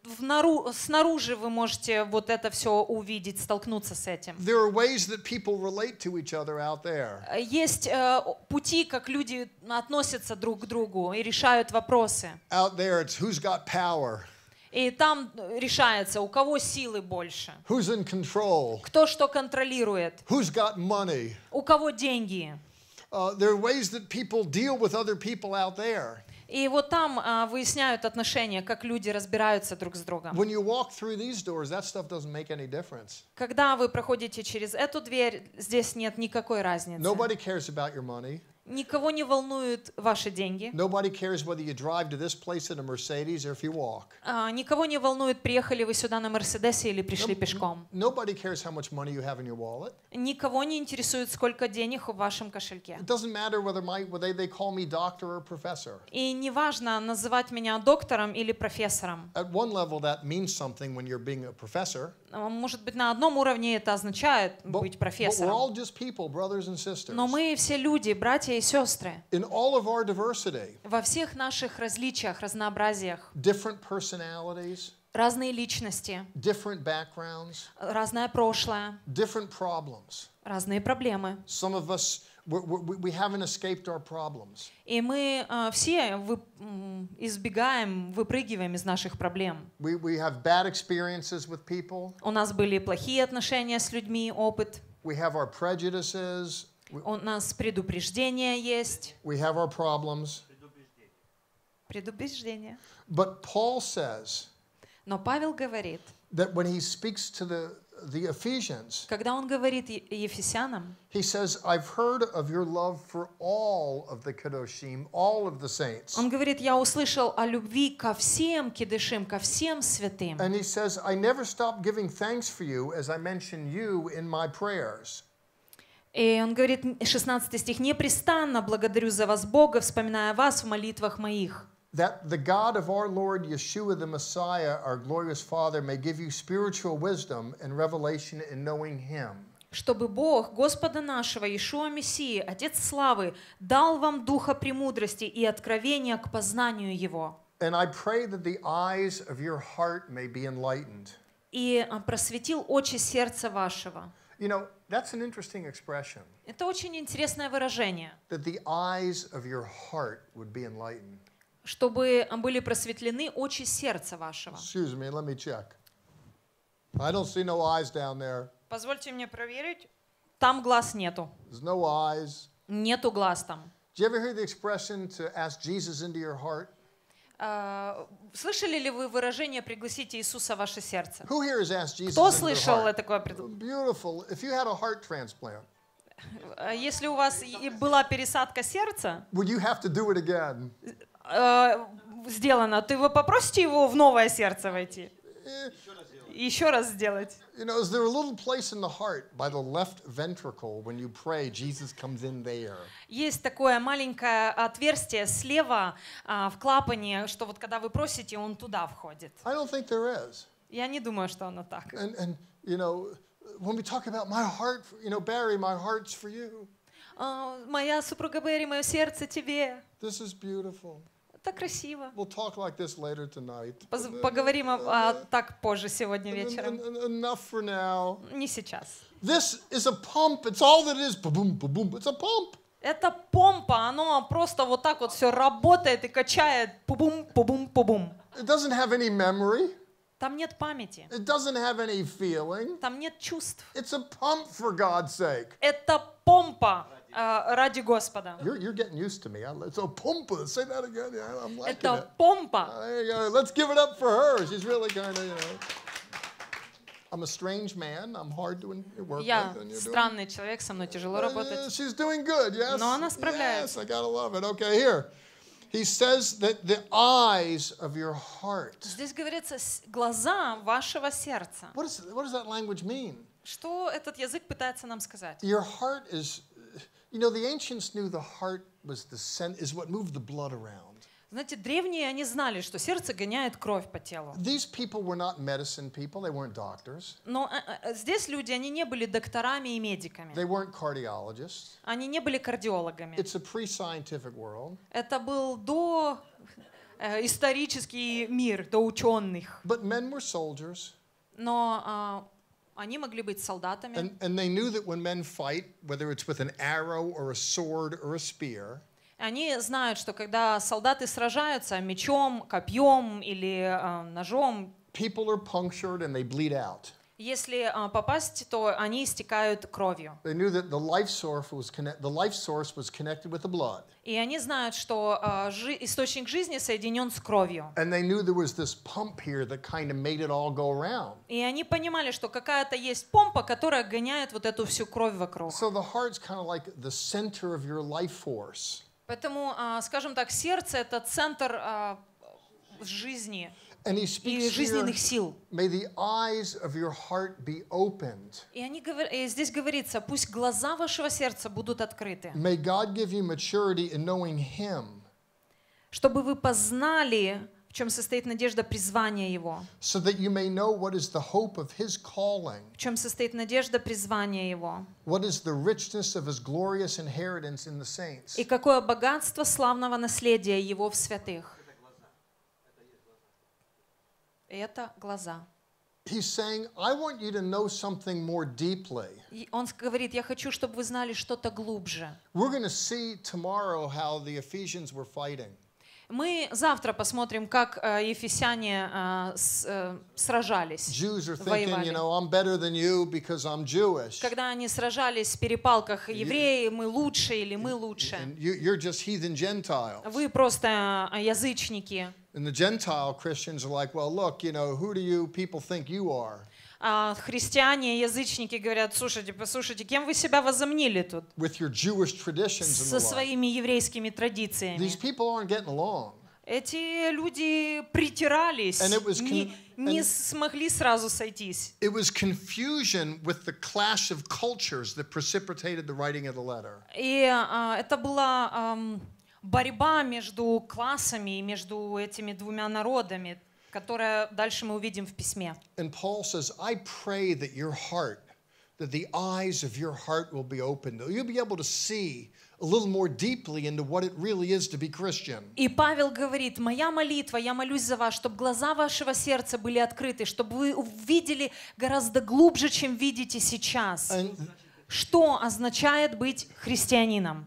S2: внару, снаружи вы можете вот это все увидеть, столкнуться с этим. There are ways that people relate
S1: to each other out
S2: there. Э, есть э, пути, как люди относятся друг к другу и решают вопросы.
S1: Out there, it's who's got power.
S2: И там решается, у кого силы больше.
S1: Who's in control?
S2: Кто что контролирует. Who's
S1: got money?
S2: У кого деньги. Uh, there are ways that people deal with other people out there. И вот там а, выясняют отношения, как люди разбираются друг с другом.
S1: doors,
S2: Когда вы проходите через эту дверь, здесь нет никакой разницы. Nobody
S1: cares about your money.
S2: Никого не волнуют ваши деньги.
S1: Nobody cares whether you drive to this place in a Mercedes or if you walk.
S2: Uh, никого не волнует, приехали вы сюда на Мерседесе или пришли no, пешком.
S1: Nobody cares how much money you have in your wallet.
S2: Никого не интересует, сколько денег в вашем кошельке. It doesn't matter whether my, whether they call me doctor or professor. И неважно, называть меня доктором или профессором. At one level that
S1: means something when you're being a professor.
S2: А, может быть, на одном уровне это означает but, быть профессором. people, Но мы все люди, братья и сестры. во всех наших различиях, разнообразиях, разные личности, разное прошлое,
S1: разные проблемы. Some of us we haven't escaped our problems.
S2: И мы все избегаем, выпрыгиваем из наших проблем.
S1: We, we have bad experiences with people.
S2: У нас были плохие отношения с людьми, опыт.
S1: We have our prejudices. У нас предупреждения есть. We have our problems. Предубеждения. But Paul says, Но Павел говорит, that when he speaks to the the Ephesians,
S2: когда он говорит Ефесянам,
S1: he says, I've heard of your love for all of the Kedoshim, all of the saints.
S2: Он говорит, я услышал о любви ко всем кедышим, ко всем святым. And
S1: he says, I never stop giving thanks for you as I mention you in my prayers.
S2: И он говорит, 16 стих, «Непрестанно благодарю за вас Бога, вспоминая вас в молитвах моих».
S1: that the God of our Lord Yeshua the Messiah, our glorious Father, may give you spiritual wisdom and revelation in knowing
S2: Him. чтобы Бог, Господа нашего, Иешуа Мессии, Отец Славы, дал вам духа премудрости и откровения к познанию Его. И просветил очи сердца вашего. You know, that's an interesting expression. Это очень интересное выражение.
S1: That the eyes of your heart would be enlightened.
S2: чтобы э, были просветлены очи сердца вашего. Позвольте мне проверить. Там глаз нету. no eyes. Нету глаз там. Did э, Слышали ли вы выражение «пригласите Иисуса в ваше сердце»?
S1: Кто слышал такое предложение?
S2: Э, если у вас была пересадка сердца, э, сделано, ты вы попросите его в новое сердце войти?
S1: Еще раз сделать. You know, is there a little place in the heart by the left ventricle when you pray, Jesus comes in there?
S2: Есть такое маленькое отверстие слева в клапане, что вот когда вы просите, он туда входит. I don't think there is.
S1: Я не думаю, что оно так. And, and you know, when we talk about my heart, you know, Barry,
S2: my heart's for you. моя супруга Берри, мое сердце тебе.
S1: This is beautiful. Это красиво. We'll talk like this later tonight. Поговорим об, о,
S2: так позже сегодня вечером. Enough for now. Не сейчас. This is a pump. It's all that it is. Boom, boom, boom. It's a pump. Это помпа, оно просто вот так вот все работает и качает. Пу-бум, пу-бум, пу-бум. It doesn't have any memory. Там нет
S1: памяти. It doesn't have any feeling. Там нет чувств. It's a pump for God's sake.
S2: Это помпа ради Господа. Это помпа.
S1: Let's give it up for her. She's really kind of, you know. I'm a strange man. I'm hard to work Я with. Я странный
S2: человек, со мной тяжело работать. She's
S1: doing good, yes. Но она справляется. Yes, I gotta love it. Okay, here. He says that the eyes of your
S2: heart. Здесь говорится глаза вашего сердца. What, is, what does that language mean? Что этот язык пытается нам сказать? Your heart
S1: is You know, the ancients knew the heart was the scent, is what moved the blood around.
S2: Знаете, древние, они знали, что сердце гоняет кровь по телу. These people were not
S1: medicine people,
S2: they weren't doctors. Но здесь люди, они не были докторами и медиками. They
S1: weren't cardiologists.
S2: Они не были кардиологами.
S1: It's a pre-scientific world.
S2: Это был
S1: до исторический мир, до ученых. But men were soldiers.
S2: Но Они могли быть солдатами. And,
S1: and they knew that when men fight, whether it's with an arrow or a sword or a spear,
S2: они знают, что когда солдаты сражаются мечом, копьем или э, ножом, people are punctured and they bleed out. Если попасть, то они истекают кровью. They knew
S1: that the life source was
S2: connect, the life source was connected with the blood. И они знают, что источник жизни соединен с кровью.
S1: And they knew there was this pump here that kind of made it all go
S2: around. И они понимали, что какая-то есть помпа, которая гоняет вот эту всю кровь вокруг. So the heart's kind of like the center of your life force. Поэтому, скажем так, сердце это центр жизни
S1: и жизненных сил. И,
S2: они, и здесь говорится, пусть глаза вашего сердца будут открыты.
S1: May God give you maturity in knowing Him.
S2: Чтобы вы познали, в чем состоит надежда призвания Его. So that you may
S1: know what is the hope of His calling.
S2: В чем состоит надежда призвания Его.
S1: What is the richness of His glorious inheritance in the saints.
S2: И какое богатство славного наследия Его в святых. Это глаза.
S1: He's saying, I want you to know something more deeply.
S2: Он говорит, я хочу, чтобы вы знали что-то глубже.
S1: We're going to see tomorrow how the Ephesians were fighting.
S2: Мы завтра посмотрим, как э, ефесяне э, э, сражались,
S1: воевали.
S2: Когда они сражались в перепалках, евреи, мы лучше или мы лучше.
S1: Вы
S2: просто язычники.
S1: And the Gentile Christians are like, well, look, you know, who do you people
S2: think you are? А христиане, язычники говорят, слушайте, послушайте, кем вы себя возомнили тут? With your Jewish traditions Со своими еврейскими традициями. These people aren't getting along. Эти люди притирались, не, не смогли сразу сойтись.
S1: It was confusion with the clash of cultures that precipitated the writing of the letter.
S2: И это была борьба между классами и между этими двумя народами, которая дальше мы увидим в письме.
S1: And Paul says, I pray that your heart, that the eyes of your heart will be opened, that you'll be able to see a little more deeply into what it really is to be Christian.
S2: И Павел говорит, моя молитва, я молюсь за вас, чтобы глаза вашего сердца были открыты, чтобы вы увидели гораздо глубже, чем видите сейчас. And что означает быть христианином.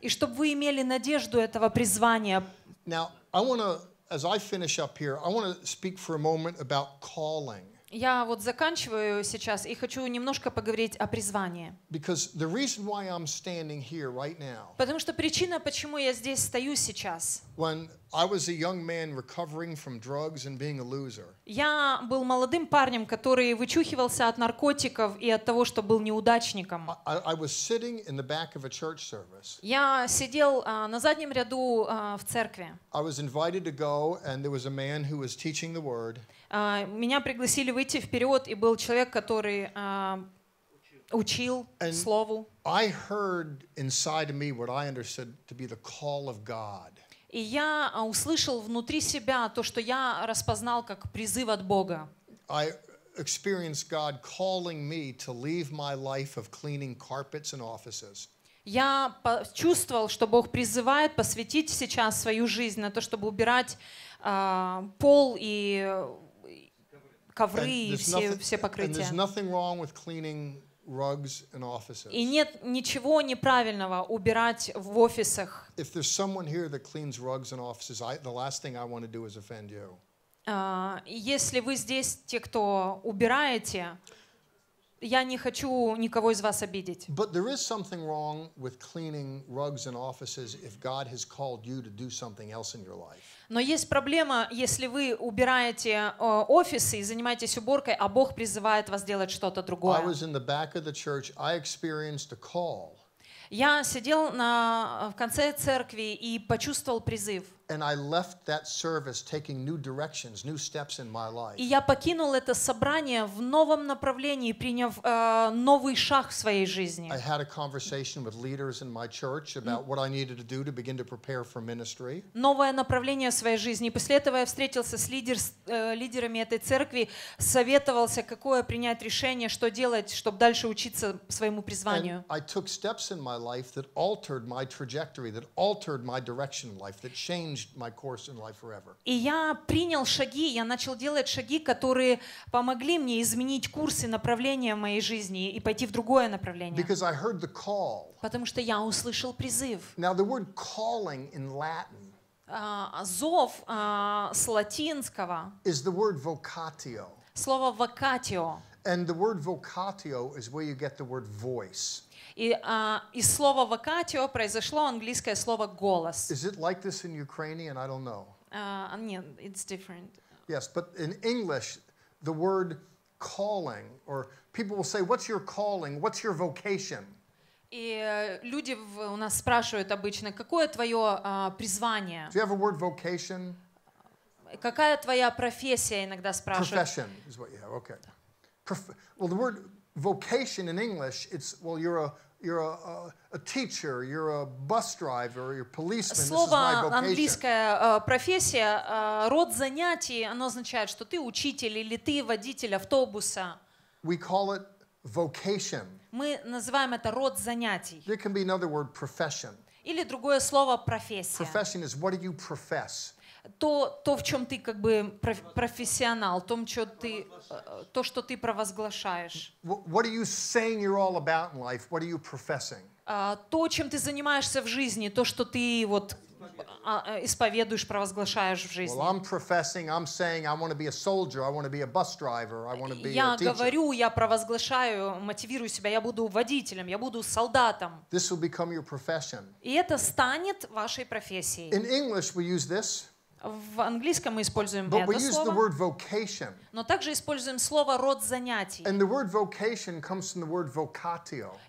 S2: И чтобы вы имели надежду этого призвания. Now, I wanna, as
S1: I finish up here, I want to speak for a moment about calling.
S2: Я вот заканчиваю сейчас и хочу немножко поговорить о призвании.
S1: Right now,
S2: Потому что причина, почему я здесь стою сейчас,
S1: I was a young man recovering from drugs and being a loser.
S2: Я был молодым парнем, который вычухивался от наркотиков и от того, что был неудачником.
S1: I, I was sitting in the back of a church service.
S2: Я сидел uh, на заднем ряду uh, в церкви.
S1: I was invited to go, and there was a man who was teaching the word.
S2: Uh, меня пригласили выйти вперед, и был человек, который uh, учил and слову.
S1: I heard inside of me what I understood to be the call of God.
S2: И я а, услышал внутри себя то, что я распознал как призыв от Бога.
S1: I experienced God calling me to leave my life of cleaning carpets and offices.
S2: Я чувствовал, что Бог призывает посвятить сейчас свою жизнь на то, чтобы убирать uh, пол и ковры и все, все покрытия. И нет ничего неправильного убирать в офисах.
S1: If there's someone here that cleans rugs offices, the last thing I want to do is offend you.
S2: Если вы здесь те, кто убираете, я не хочу никого из вас обидеть. Но есть проблема, если вы убираете э, офисы и занимаетесь уборкой, а Бог призывает вас делать что-то другое. Я сидел на, в конце
S1: церкви и почувствовал призыв. and I left that service taking new directions, new steps in my life.
S2: И я покинул это собрание в новом направлении, приняв э,
S1: новый шаг в своей жизни. I had a conversation with leaders in my church about what I needed to do to begin to prepare for ministry.
S2: Новое направление в своей жизни. после этого я встретился с э, лидерами этой церкви, советовался, какое принять решение, что делать, чтобы дальше учиться своему призванию. And
S1: I took steps in my life that altered my trajectory, that altered my direction in life, that changed
S2: И я принял шаги, я начал делать шаги, которые помогли мне изменить курс и направление моей жизни и пойти в другое направление. Because
S1: I heard the call.
S2: Потому что я услышал призыв. Now the word
S1: calling in Latin
S2: а, зов uh, с латинского
S1: is the word vocatio. Слово vocatio. And the word vocatio is where you get the word voice.
S2: И а, из слова вакатио произошло английское слово голос.
S1: Is it like this in Ukrainian? I don't know.
S2: Uh, нет, it's different.
S1: Yes, but in English, the word calling, or people will say, what's your calling? What's your vocation?
S2: И люди у нас спрашивают обычно, какое твое призвание? Do
S1: you have a word vocation?
S2: Какая твоя профессия, иногда спрашивают. Profession
S1: is what you have, okay. well, the word vocation in English, it's, well, you're a you're a, a, a teacher, you're a bus driver, you're a policeman. Слово английская
S2: э, профессия, э, род занятий, оно означает, что ты учитель или ты водитель автобуса. We call it vocation. Мы называем это род занятий. There can be another word, profession. Или другое слово профессия. Profession is what do you profess? то, то в чем ты как бы профессионал, том, что ты, э, то, что ты провозглашаешь. What а, То, чем ты занимаешься в жизни, то, что ты вот а, а, исповедуешь, провозглашаешь в жизни. Well, I'm
S1: I'm Я говорю,
S2: я провозглашаю, мотивирую себя, я буду водителем, я буду солдатом.
S1: This will become your profession.
S2: И это станет вашей профессией. In
S1: English we use this.
S2: В английском мы используем But это слово. Но также используем слово род занятий.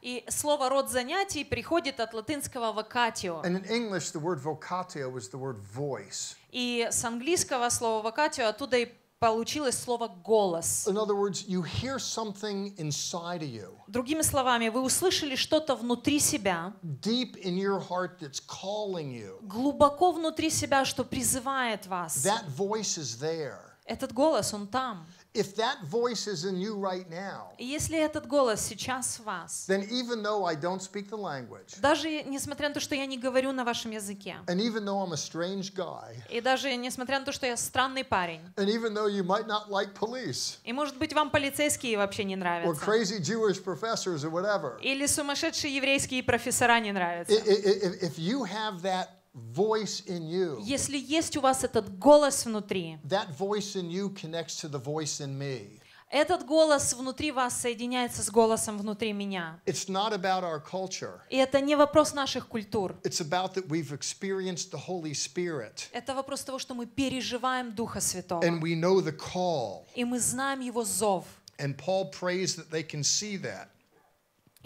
S2: И слово род занятий приходит от латинского vocatio. And in
S1: English the word vocatio was the word voice.
S2: И с английского слова vocatio оттуда
S1: и получилось слово голос. In other words, you hear something inside of you.
S2: Другими словами, вы услышали что-то внутри себя. Deep in your heart that's calling you. Глубоко внутри себя, что призывает вас. That voice is there.
S1: Этот голос, он там. If that voice is in you right now, если этот голос
S2: сейчас в вас,
S1: then even though I don't speak the language,
S2: даже несмотря на то, что я не говорю на вашем языке, and
S1: even though I'm a strange guy,
S2: и даже несмотря на то, что я странный парень, and even though you might not like police, и может быть вам полицейские вообще не нравятся, or crazy Jewish professors or whatever, или сумасшедшие еврейские профессора не нравятся, if you have
S1: that voice in you, если есть у вас этот голос внутри, that voice in you connects to the voice in me.
S2: Этот голос внутри вас соединяется с голосом внутри меня.
S1: It's not about our culture. И это не вопрос наших культур. It's about that we've experienced the Holy Spirit.
S2: Это вопрос того, что мы переживаем Духа Святого. And
S1: we know the call. И мы знаем Его зов. And Paul prays that they can see that.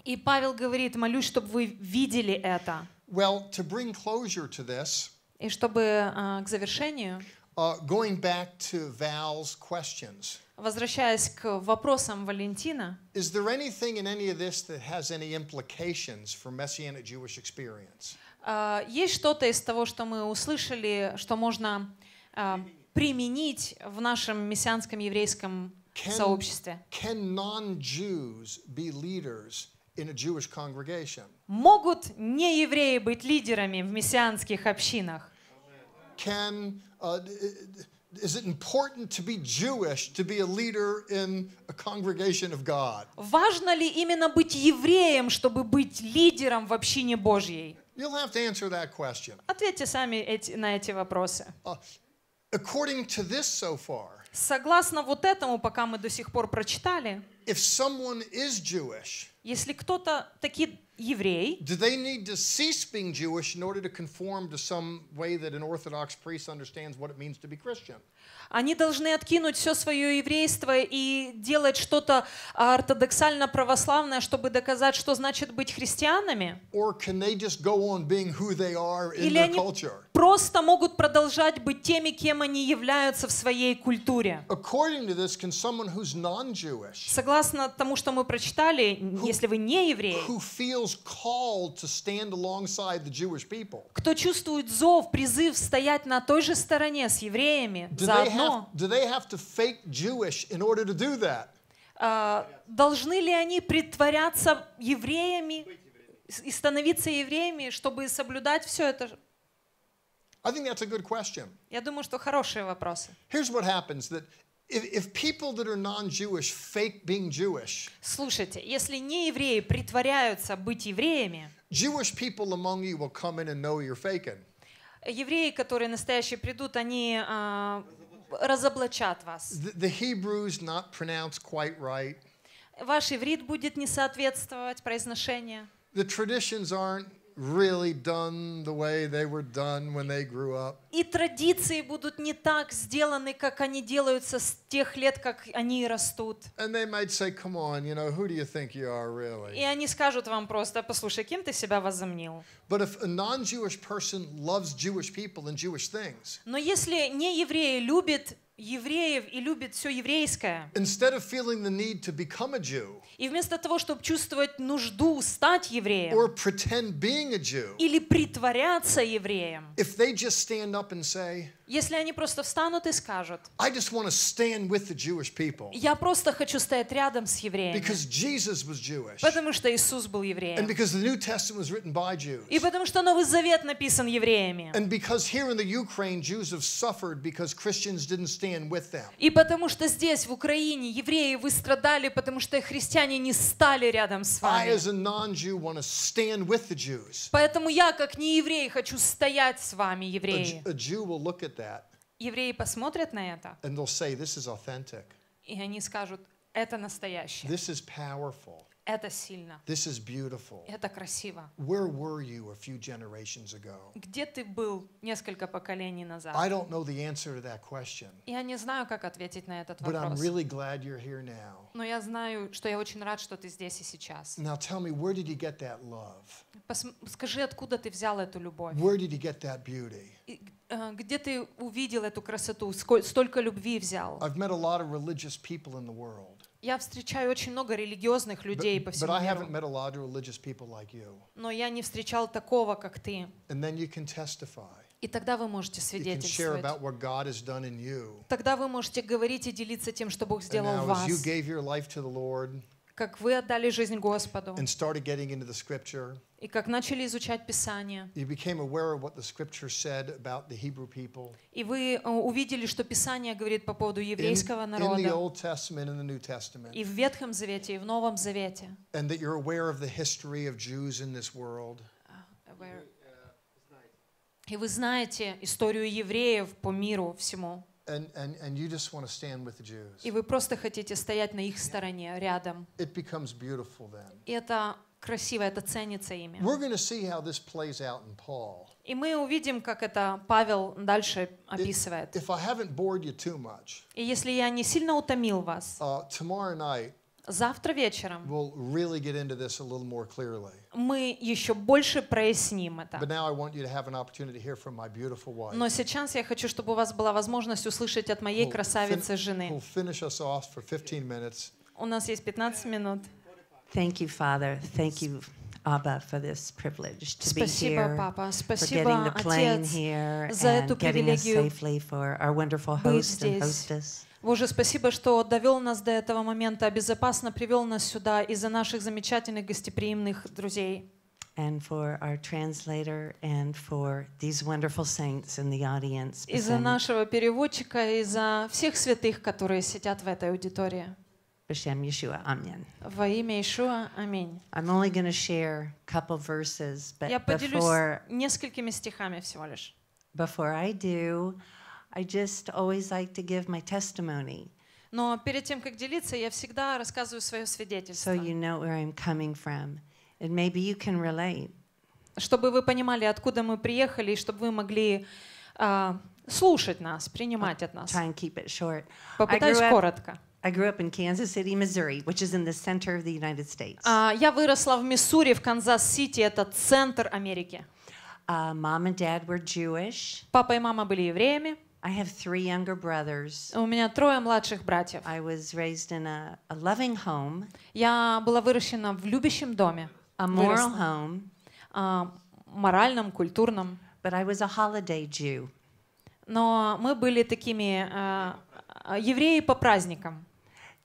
S2: И Павел говорит, молюсь, чтобы вы видели это. Well, to bring
S1: closure to this, и чтобы
S2: uh, к завершению,
S1: uh, going back to Val's questions,
S2: возвращаясь к вопросам Валентина, is there anything in
S1: any of this that has any implications for Messianic Jewish experience?
S2: Uh, есть что-то из того, что мы услышали, что можно uh, применить в нашем мессианском еврейском can, сообществе?
S1: Can non-Jews be leaders in a Jewish congregation?
S2: Могут не евреи быть лидерами в мессианских общинах? Can, uh, is it important to
S1: be Jewish to be a leader in a congregation of God?
S2: Важно ли именно быть евреем, чтобы быть
S1: лидером в общине Божьей? You'll have to answer that question.
S2: Ответьте сами эти, на эти вопросы. Uh, according to this so far, Согласно вот этому, пока мы до сих пор прочитали, if someone is Jewish,
S1: если кто-то такие. Do they need to cease being Jewish in order to conform to some way that an Orthodox priest understands what it means to be Christian? Они должны
S2: откинуть все свое еврейство и делать что-то а, ортодоксально православное, чтобы доказать, что значит быть христианами? Или они просто могут продолжать быть теми, кем они являются в своей культуре? Согласно тому, что мы прочитали, если
S1: вы не еврей,
S2: кто чувствует зов, призыв стоять на той же стороне с евреями, за одно. Должны ли они притворяться евреями и становиться евреями, чтобы соблюдать все это? I think that's a good question. Я думаю, что хорошие вопросы. Here's what happens
S1: that If people that are non-Jewish fake being Jewish,
S2: слушайте, если не евреи притворяются быть евреями, Jewish people among you will come in and know you're faking. Евреи, которые настоящие придут, они а, разоблачат вас. The,
S1: the Hebrew's not pronounced quite right.
S2: Ваш иврит будет не соответствовать произношению.
S1: The traditions aren't really done the way they were done when they grew up.
S2: И традиции будут не так сделаны, как они делаются с тех лет, как они растут. And they might say, "Come on, you know, who do you think you are really?" И они скажут вам просто, послушай, кем ты себя возомнил.
S1: But if a non-Jewish person loves Jewish people and Jewish things.
S2: Но если не евреи любят евреев и любит все еврейское.
S1: Jew, и вместо того, чтобы чувствовать нужду стать евреем Jew, или притворяться евреем, if they just stand up and say, если они просто встанут и скажут, I just want to stand with the Jewish people.
S2: я просто хочу стоять рядом с евреями, because
S1: Jesus was Jewish.
S2: потому что Иисус был евреем, and because the New
S1: Testament was written by Jews.
S2: и потому что Новый Завет написан евреями, и потому что здесь, в Украине, евреи выстрадали, потому что христиане не стали рядом с вами. I, as a
S1: non-Jew, want to stand with the
S2: Jews. Поэтому я, как не еврей, хочу стоять с вами, евреи. A, a Jew will look at that. Евреи посмотрят на это. And they'll say,
S1: this is authentic.
S2: И они скажут, это настоящее.
S1: This is powerful.
S2: Это сильно.
S1: This is beautiful. Это
S2: красиво.
S1: Where were you a few generations ago? Где
S2: ты был несколько поколений назад? I don't
S1: know the answer to that question.
S2: Я не знаю, как ответить на этот вопрос. But I'm really
S1: glad you're here now.
S2: Но я знаю, что я очень рад, что ты здесь и сейчас.
S1: Now tell me, where did you get that love?
S2: Скажи, откуда ты взял эту любовь? Where did you get that beauty? Э, где ты увидел эту красоту, столько любви взял?
S1: I've met a lot of religious people in the world.
S2: Я встречаю очень много религиозных людей but, по всему but I haven't met
S1: a lot of like you.
S2: Но я не встречал такого, как ты. And then you can И тогда вы можете свидетельствовать. Тогда вы можете говорить и делиться тем, что Бог сделал в вас как вы отдали жизнь Господу, and
S1: started getting into the scripture,
S2: и как начали изучать Писание,
S1: you became aware of what the scripture said about the Hebrew people,
S2: и вы увидели, что Писание говорит по поводу еврейского in, народа, in the
S1: Old Testament and the New Testament, и
S2: в Ветхом Завете, и в Новом Завете,
S1: and that you're aware of the history of Jews in this world.
S2: aware. И вы знаете историю евреев по миру всему. И вы просто хотите стоять на их стороне, рядом.
S1: И
S2: это красиво, это ценится ими. И мы увидим, как это Павел дальше описывает. И если я не сильно утомил вас, uh, завтра вечером we'll
S1: really get into this a little more clearly.
S2: мы еще больше проясним это. Но сейчас я хочу, чтобы у вас была возможность услышать от моей красавицы жены. У нас есть 15 минут.
S3: Thank you, Father. Thank you. Abba, for this privilege to Спасибо, be here, Папа. Спасибо, for getting the plane Отец, here, за and эту getting us safely for our wonderful host and hostess.
S2: Боже, спасибо, что довел нас до этого момента, безопасно привел нас сюда из-за наших замечательных гостеприимных друзей.
S3: And for our translator and for these wonderful saints in the audience. И за
S2: нашего переводчика и за всех святых, которые сидят в этой аудитории.
S3: B'Shem Yeshua, Amen.
S2: Во имя Иешуа, аминь.
S3: I'm only going to share a couple verses, but Я поделюсь
S2: несколькими стихами
S3: всего лишь. Before I do, I just always like to give my testimony.
S2: Но перед тем, как делиться, я всегда рассказываю свое свидетельство.
S3: So you know where I'm coming from. And maybe you can relate. Чтобы вы понимали, откуда мы приехали, и чтобы вы могли uh, слушать нас, принимать от нас. Try and keep it short. Попытаюсь I up, коротко. I grew up in Kansas City, Missouri, which is in the center of the United States.
S2: А, я выросла в Миссури, в Канзас-Сити, это центр Америки.
S3: Uh, mom and dad were Jewish. Папа и мама были евреями. I have three younger brothers. У меня трое младших братьев. I was raised in a, a loving home.
S2: Я была выращена в
S3: любящем доме. A moral home. Uh, моральном, культурном. But I was a holiday Jew. Но мы были такими uh, евреи по праздникам.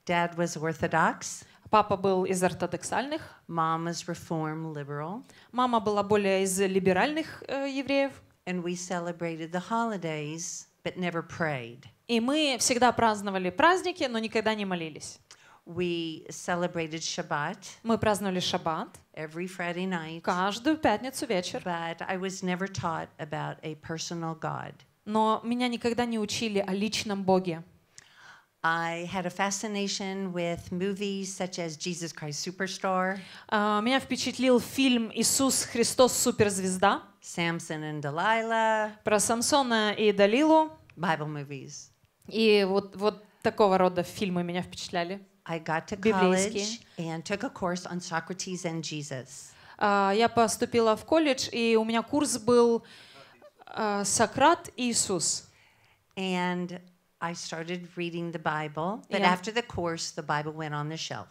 S3: Dad was orthodox. Папа был из ортодоксальных. Mom was reform liberal. Мама была более из либеральных uh, евреев. And we celebrated the holidays. but never prayed. И мы всегда праздновали праздники, но никогда не молились. We celebrated Shabbat. Мы праздновали Шаббат. Every Friday night. Каждую пятницу вечер. But I was never taught about a personal God. Но меня никогда не учили о личном Боге. I had a fascination with movies such as Jesus Christ Superstar. Uh, меня впечатлил фильм «Иисус Христос суперзвезда». Samson and Delilah. Про Самсона и Далилу. Bible movies. И вот, вот такого рода фильмы меня впечатляли. I got to college and took a course on Socrates and Jesus. Uh, я поступила в колледж, и у меня курс был uh, Сократ и Иисус. And I started reading the Bible, but yeah. after the course, the Bible went on the shelf.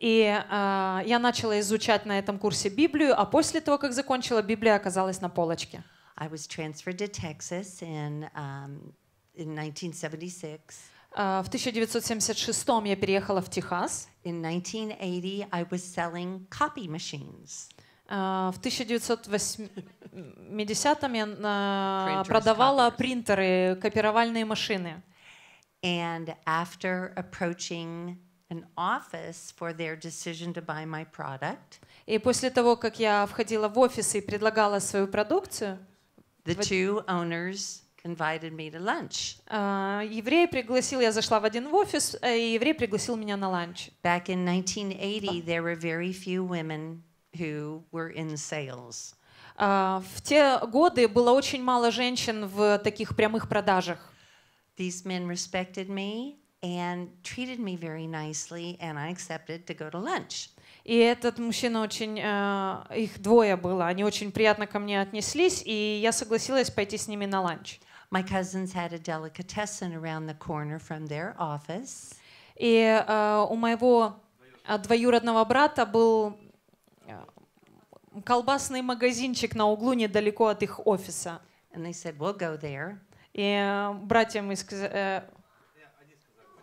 S2: И uh, я
S3: начала изучать на этом курсе Библию, а после того, как закончила, Библия оказалась на полочке. I was transferred to Texas in, um, in 1976. Uh, в 1976 я переехала в Техас. In 1980 I was selling copy machines. А, в 1980-м
S2: я продавала
S3: принтеры, копировальные машины. And after approaching an office for their decision to buy my product, и после того, как я входила в офис и предлагала свою продукцию, the two owners invited me to lunch. А, еврей пригласил, я зашла в один офис, э, и еврей пригласил меня на ланч. Back in 1980, there were very few women who were in sales. Uh, в те годы было очень мало женщин в таких прямых продажах. These men respected me and treated me very nicely, and I accepted to go to lunch. И этот мужчина очень, uh, их двое было, они очень приятно ко мне отнеслись, и я согласилась пойти с ними на ланч. My cousins had a delicatessen around the corner from their office.
S2: И uh, у моего двоюродного брата был колбасный магазинчик на углу недалеко от их офиса.
S3: And they said, we'll go there.
S2: И э, братья мы сказали, э,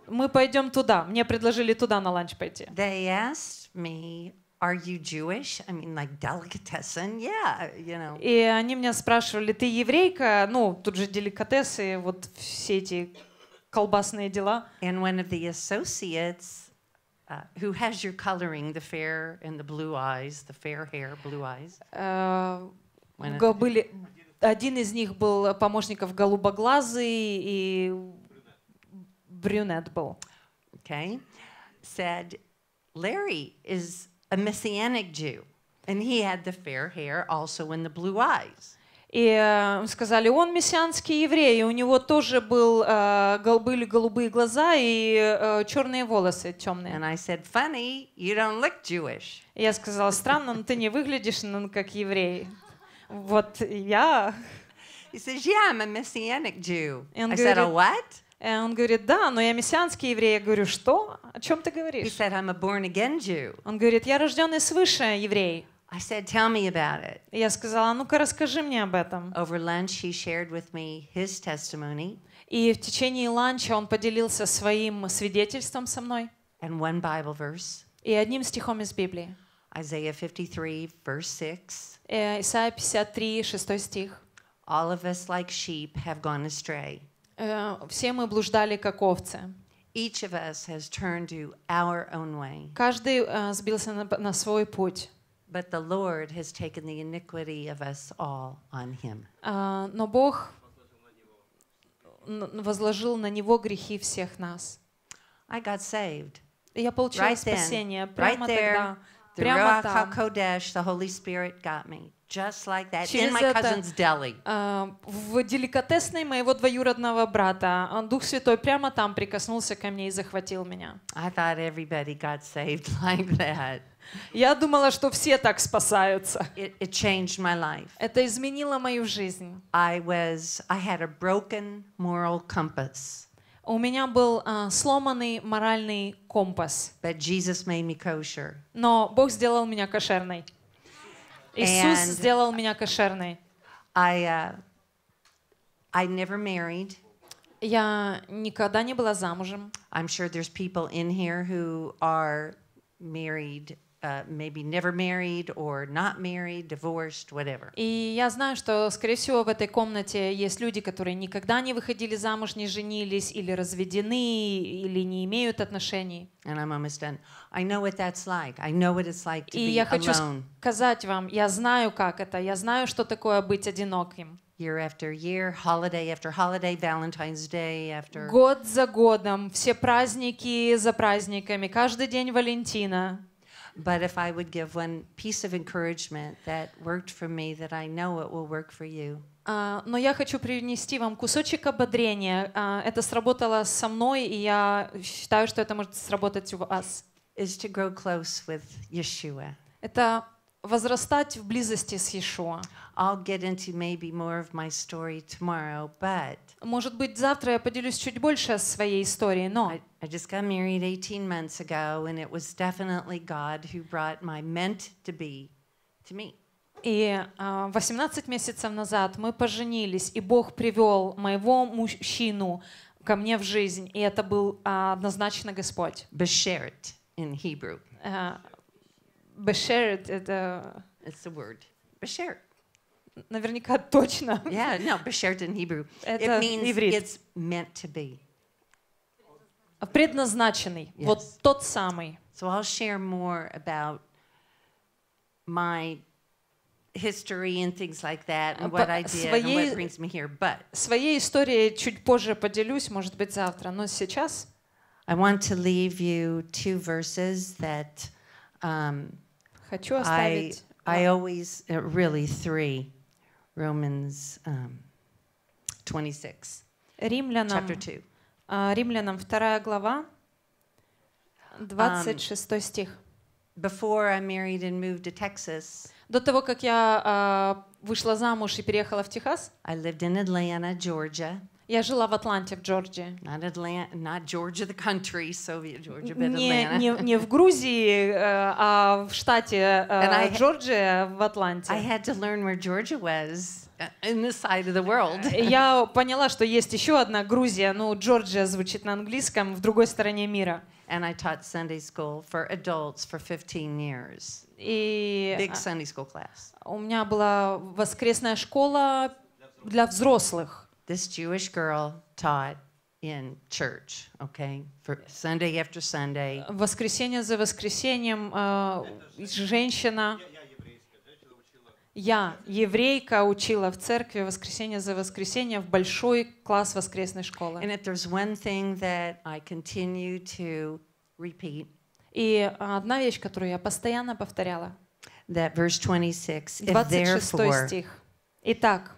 S3: мы пойдем туда. Мне предложили туда на ланч пойти. They asked me, are you Jewish? I mean, like delicatessen, yeah, you know. И
S2: они меня спрашивали, ты
S3: еврейка? Ну, тут же деликатесы, вот все эти колбасные дела. And one of the associates Uh, who has your coloring, the fair and the blue eyes, the fair hair, blue eyes?
S2: Uh, были, один
S3: из них был помощников голубоглазый и брюнет был. Okay. Said, Larry is a messianic Jew, and he had the fair hair also and the blue eyes. И э,
S2: сказали, он мессианский еврей, и у него тоже был, э, были голубые глаза и э, черные волосы темные. And I said, funny, you don't look Jewish. Я сказала, странно, но ты не выглядишь ну, как еврей. Вот я...
S3: He says, yeah, I'm a messianic Jew. I говорит, said, a what? Он говорит, да, но я мессианский еврей. Я говорю, что? О чем ты говоришь? He said, I'm a born again Jew. Он говорит, я рожденный свыше еврей. I said, "Tell me about it." Я сказала, ну-ка расскажи мне об этом. Over lunch, he shared with me his testimony. И в течение ланча он поделился своим свидетельством со мной. And one Bible verse. И одним стихом из Библии. Isaiah 53, verse 6.
S2: Э, Исайя 53, 6 стих.
S3: All of us, like sheep, have gone astray. Э, все мы блуждали, как овцы. Each of us has turned to our own way. Каждый э, сбился на свой путь. But the Lord has taken the iniquity of us all on him.
S2: Uh, но Бог возложил на него грехи всех нас.
S3: I got saved. Я получила right спасение then, прямо right there, тогда. Прямо the Ruach там. HaKodesh, the Holy Spirit got me. Just like that. Через In my это, cousin's deli.
S2: Э, в деликатесной моего двоюродного брата. А Дух Святой прямо там прикоснулся ко мне и захватил меня.
S3: I thought everybody got saved like that. Я думала, что все так спасаются. It, it changed my life. Это изменило мою жизнь. I was, I had a broken moral compass. У меня был uh, сломанный моральный компас. But Jesus made me kosher.
S2: Но Бог сделал
S3: меня кошерной.
S2: Иисус сделал
S3: меня кошерной. I, uh, I never married. Я никогда не была замужем. I'm sure there's people in here who are married Э, maybe never married or not married, divorced, whatever. И я знаю, что, скорее всего, в этой
S2: комнате есть люди, которые никогда не выходили замуж, не женились или разведены
S3: или не имеют отношений. And I'm almost done. I know what that's like. I know what it's like to И be я хочу сказать вам, я знаю, как это. Я знаю, что такое быть одиноким. Year after year, holiday after holiday, Valentine's Day after... Год за годом, все праздники
S2: за праздниками, каждый день Валентина.
S3: But if I would give one piece of encouragement that worked for me, that I know it will work for you.
S2: Uh, но я хочу принести вам кусочек ободрения. Uh, это сработало со мной, и я
S3: считаю, что это может сработать у вас. Is to grow close with Это возрастать в близости с Иешуа. I'll get into maybe more of my story tomorrow, but Может быть, завтра я поделюсь чуть больше о своей истории, но I, just got married 18 months ago, and it was definitely God who brought my meant to be to me. И 18 а, месяцев назад мы
S2: поженились, и Бог привел моего мужчину ко мне в жизнь, и это был а, однозначно Господь.
S3: Бешерет in Hebrew. Бешерет а, — это... It's the word. Бешерет. наверняка точно. Yeah, no, beshert in Hebrew. it means иврит. it's meant to be. Предназначенный. Yes. Вот тот самый. So I'll share more about my history and things like that and what I did and what brings me here. But своей историей чуть позже поделюсь, может быть, завтра, но сейчас I want to leave you two verses that um, I, I always, uh, really three, Romans um, 26.
S2: Римлянам, chapter 2. Римлянам
S3: глава, 26 um, стих. Before I married and moved to Texas, до того, как я uh, вышла замуж и переехала в Техас, I lived in Atlanta, Georgia. Я жила в Атланте, в Джорджии. Not Atlanta, not Georgia, the country, Soviet Georgia, but Atlanta. Не, не, не в Грузии, э, а в штате э, Джорджия, в Атланте. I had to learn where Georgia was uh, in this side of the world. Э, я поняла, что есть еще одна Грузия, но Джорджия звучит на английском в другой стороне мира. And I taught Sunday school for adults for 15 years. И Big а, Sunday school class. У меня была воскресная школа для взрослых this Jewish girl taught in church, okay, for Sunday after Sunday. Воскресенье за воскресеньем э,
S2: женщина. Я, еврейка, учила в церкви воскресенье
S3: за воскресенье в большой класс воскресной школы. и одна вещь, которую я постоянно повторяла, that verse 26, 26
S2: стих. Итак,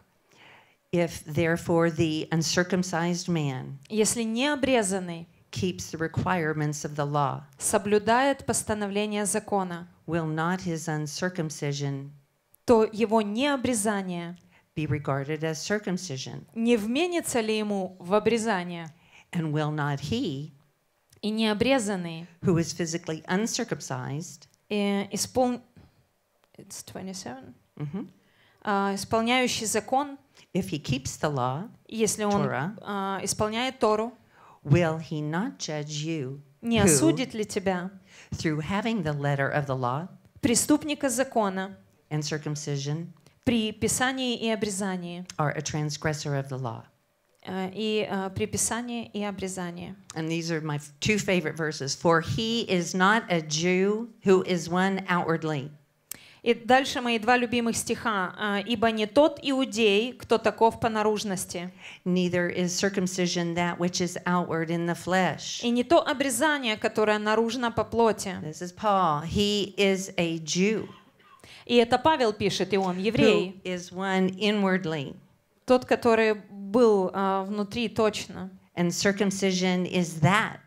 S3: If therefore the uncircumcised man
S2: если необрезанный
S3: keeps the requirements of the law, соблюдает постановление закона, will not his uncircumcision
S2: то его необрезание
S3: be regarded as circumcision?
S2: Не вменится ли ему в обрезание?
S3: And will not he,
S2: и необрезанный,
S3: who is physically uncircumcised,
S2: и испол... It's 27. Mm -hmm. uh, исполняющий закон,
S3: if he keeps the law, если он Torah,
S2: uh, исполняет Тору,
S3: will he not judge you? Не осудит ли тебя? Through having the letter of the law,
S2: преступника закона,
S3: and circumcision,
S2: при писании и обрезании,
S3: are a transgressor of the law.
S2: Э, и uh, и
S3: And these are my two favorite verses. For he is not a Jew who is one outwardly.
S2: И дальше мои два любимых стиха. «А, «Ибо не тот иудей, кто таков
S3: по наружности». is that which is in the flesh. И не то обрезание, которое наружно по плоти. This is Paul. He is a Jew. И это Павел пишет, и он еврей. Who is one inwardly. Тот, который был uh, внутри точно. And circumcision is that.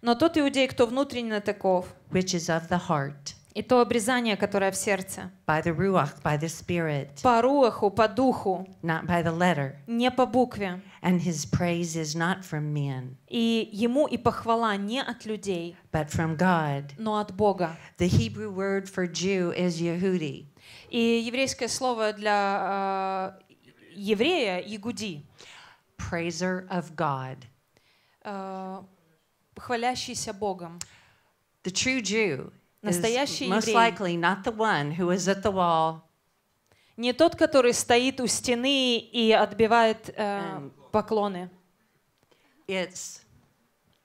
S3: Но тот иудей, кто внутренне таков. Which is of the heart и то обрезание, которое
S2: в сердце.
S3: By the ruach, by the spirit. По руаху, по духу. Not by the letter.
S2: Не по букве.
S3: And his praise is not from men.
S2: И ему и похвала не от людей.
S3: But from God. Но от Бога. The Hebrew word for Jew is Yehudi.
S2: И еврейское слово для э, еврея
S3: Ягуди. Praiser of God.
S2: Э, хвалящийся Богом.
S3: The true Jew Настоящий еврей. не тот, который стоит у стены и
S2: отбивает э,
S3: поклоны. It's,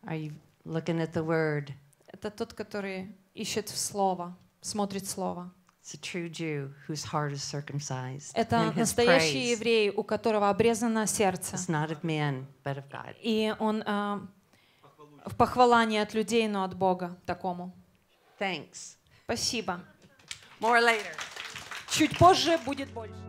S3: are you looking at the word? Это тот, который ищет слово, смотрит слово. It's a true Jew whose heart is circumcised. Это настоящий
S2: еврей, у которого
S3: обрезано сердце. It's not of men, but of God.
S2: И он э, в похвалании от людей, но от Бога такому. Thanks. Спасибо.
S3: More later. Чуть позже будет больше.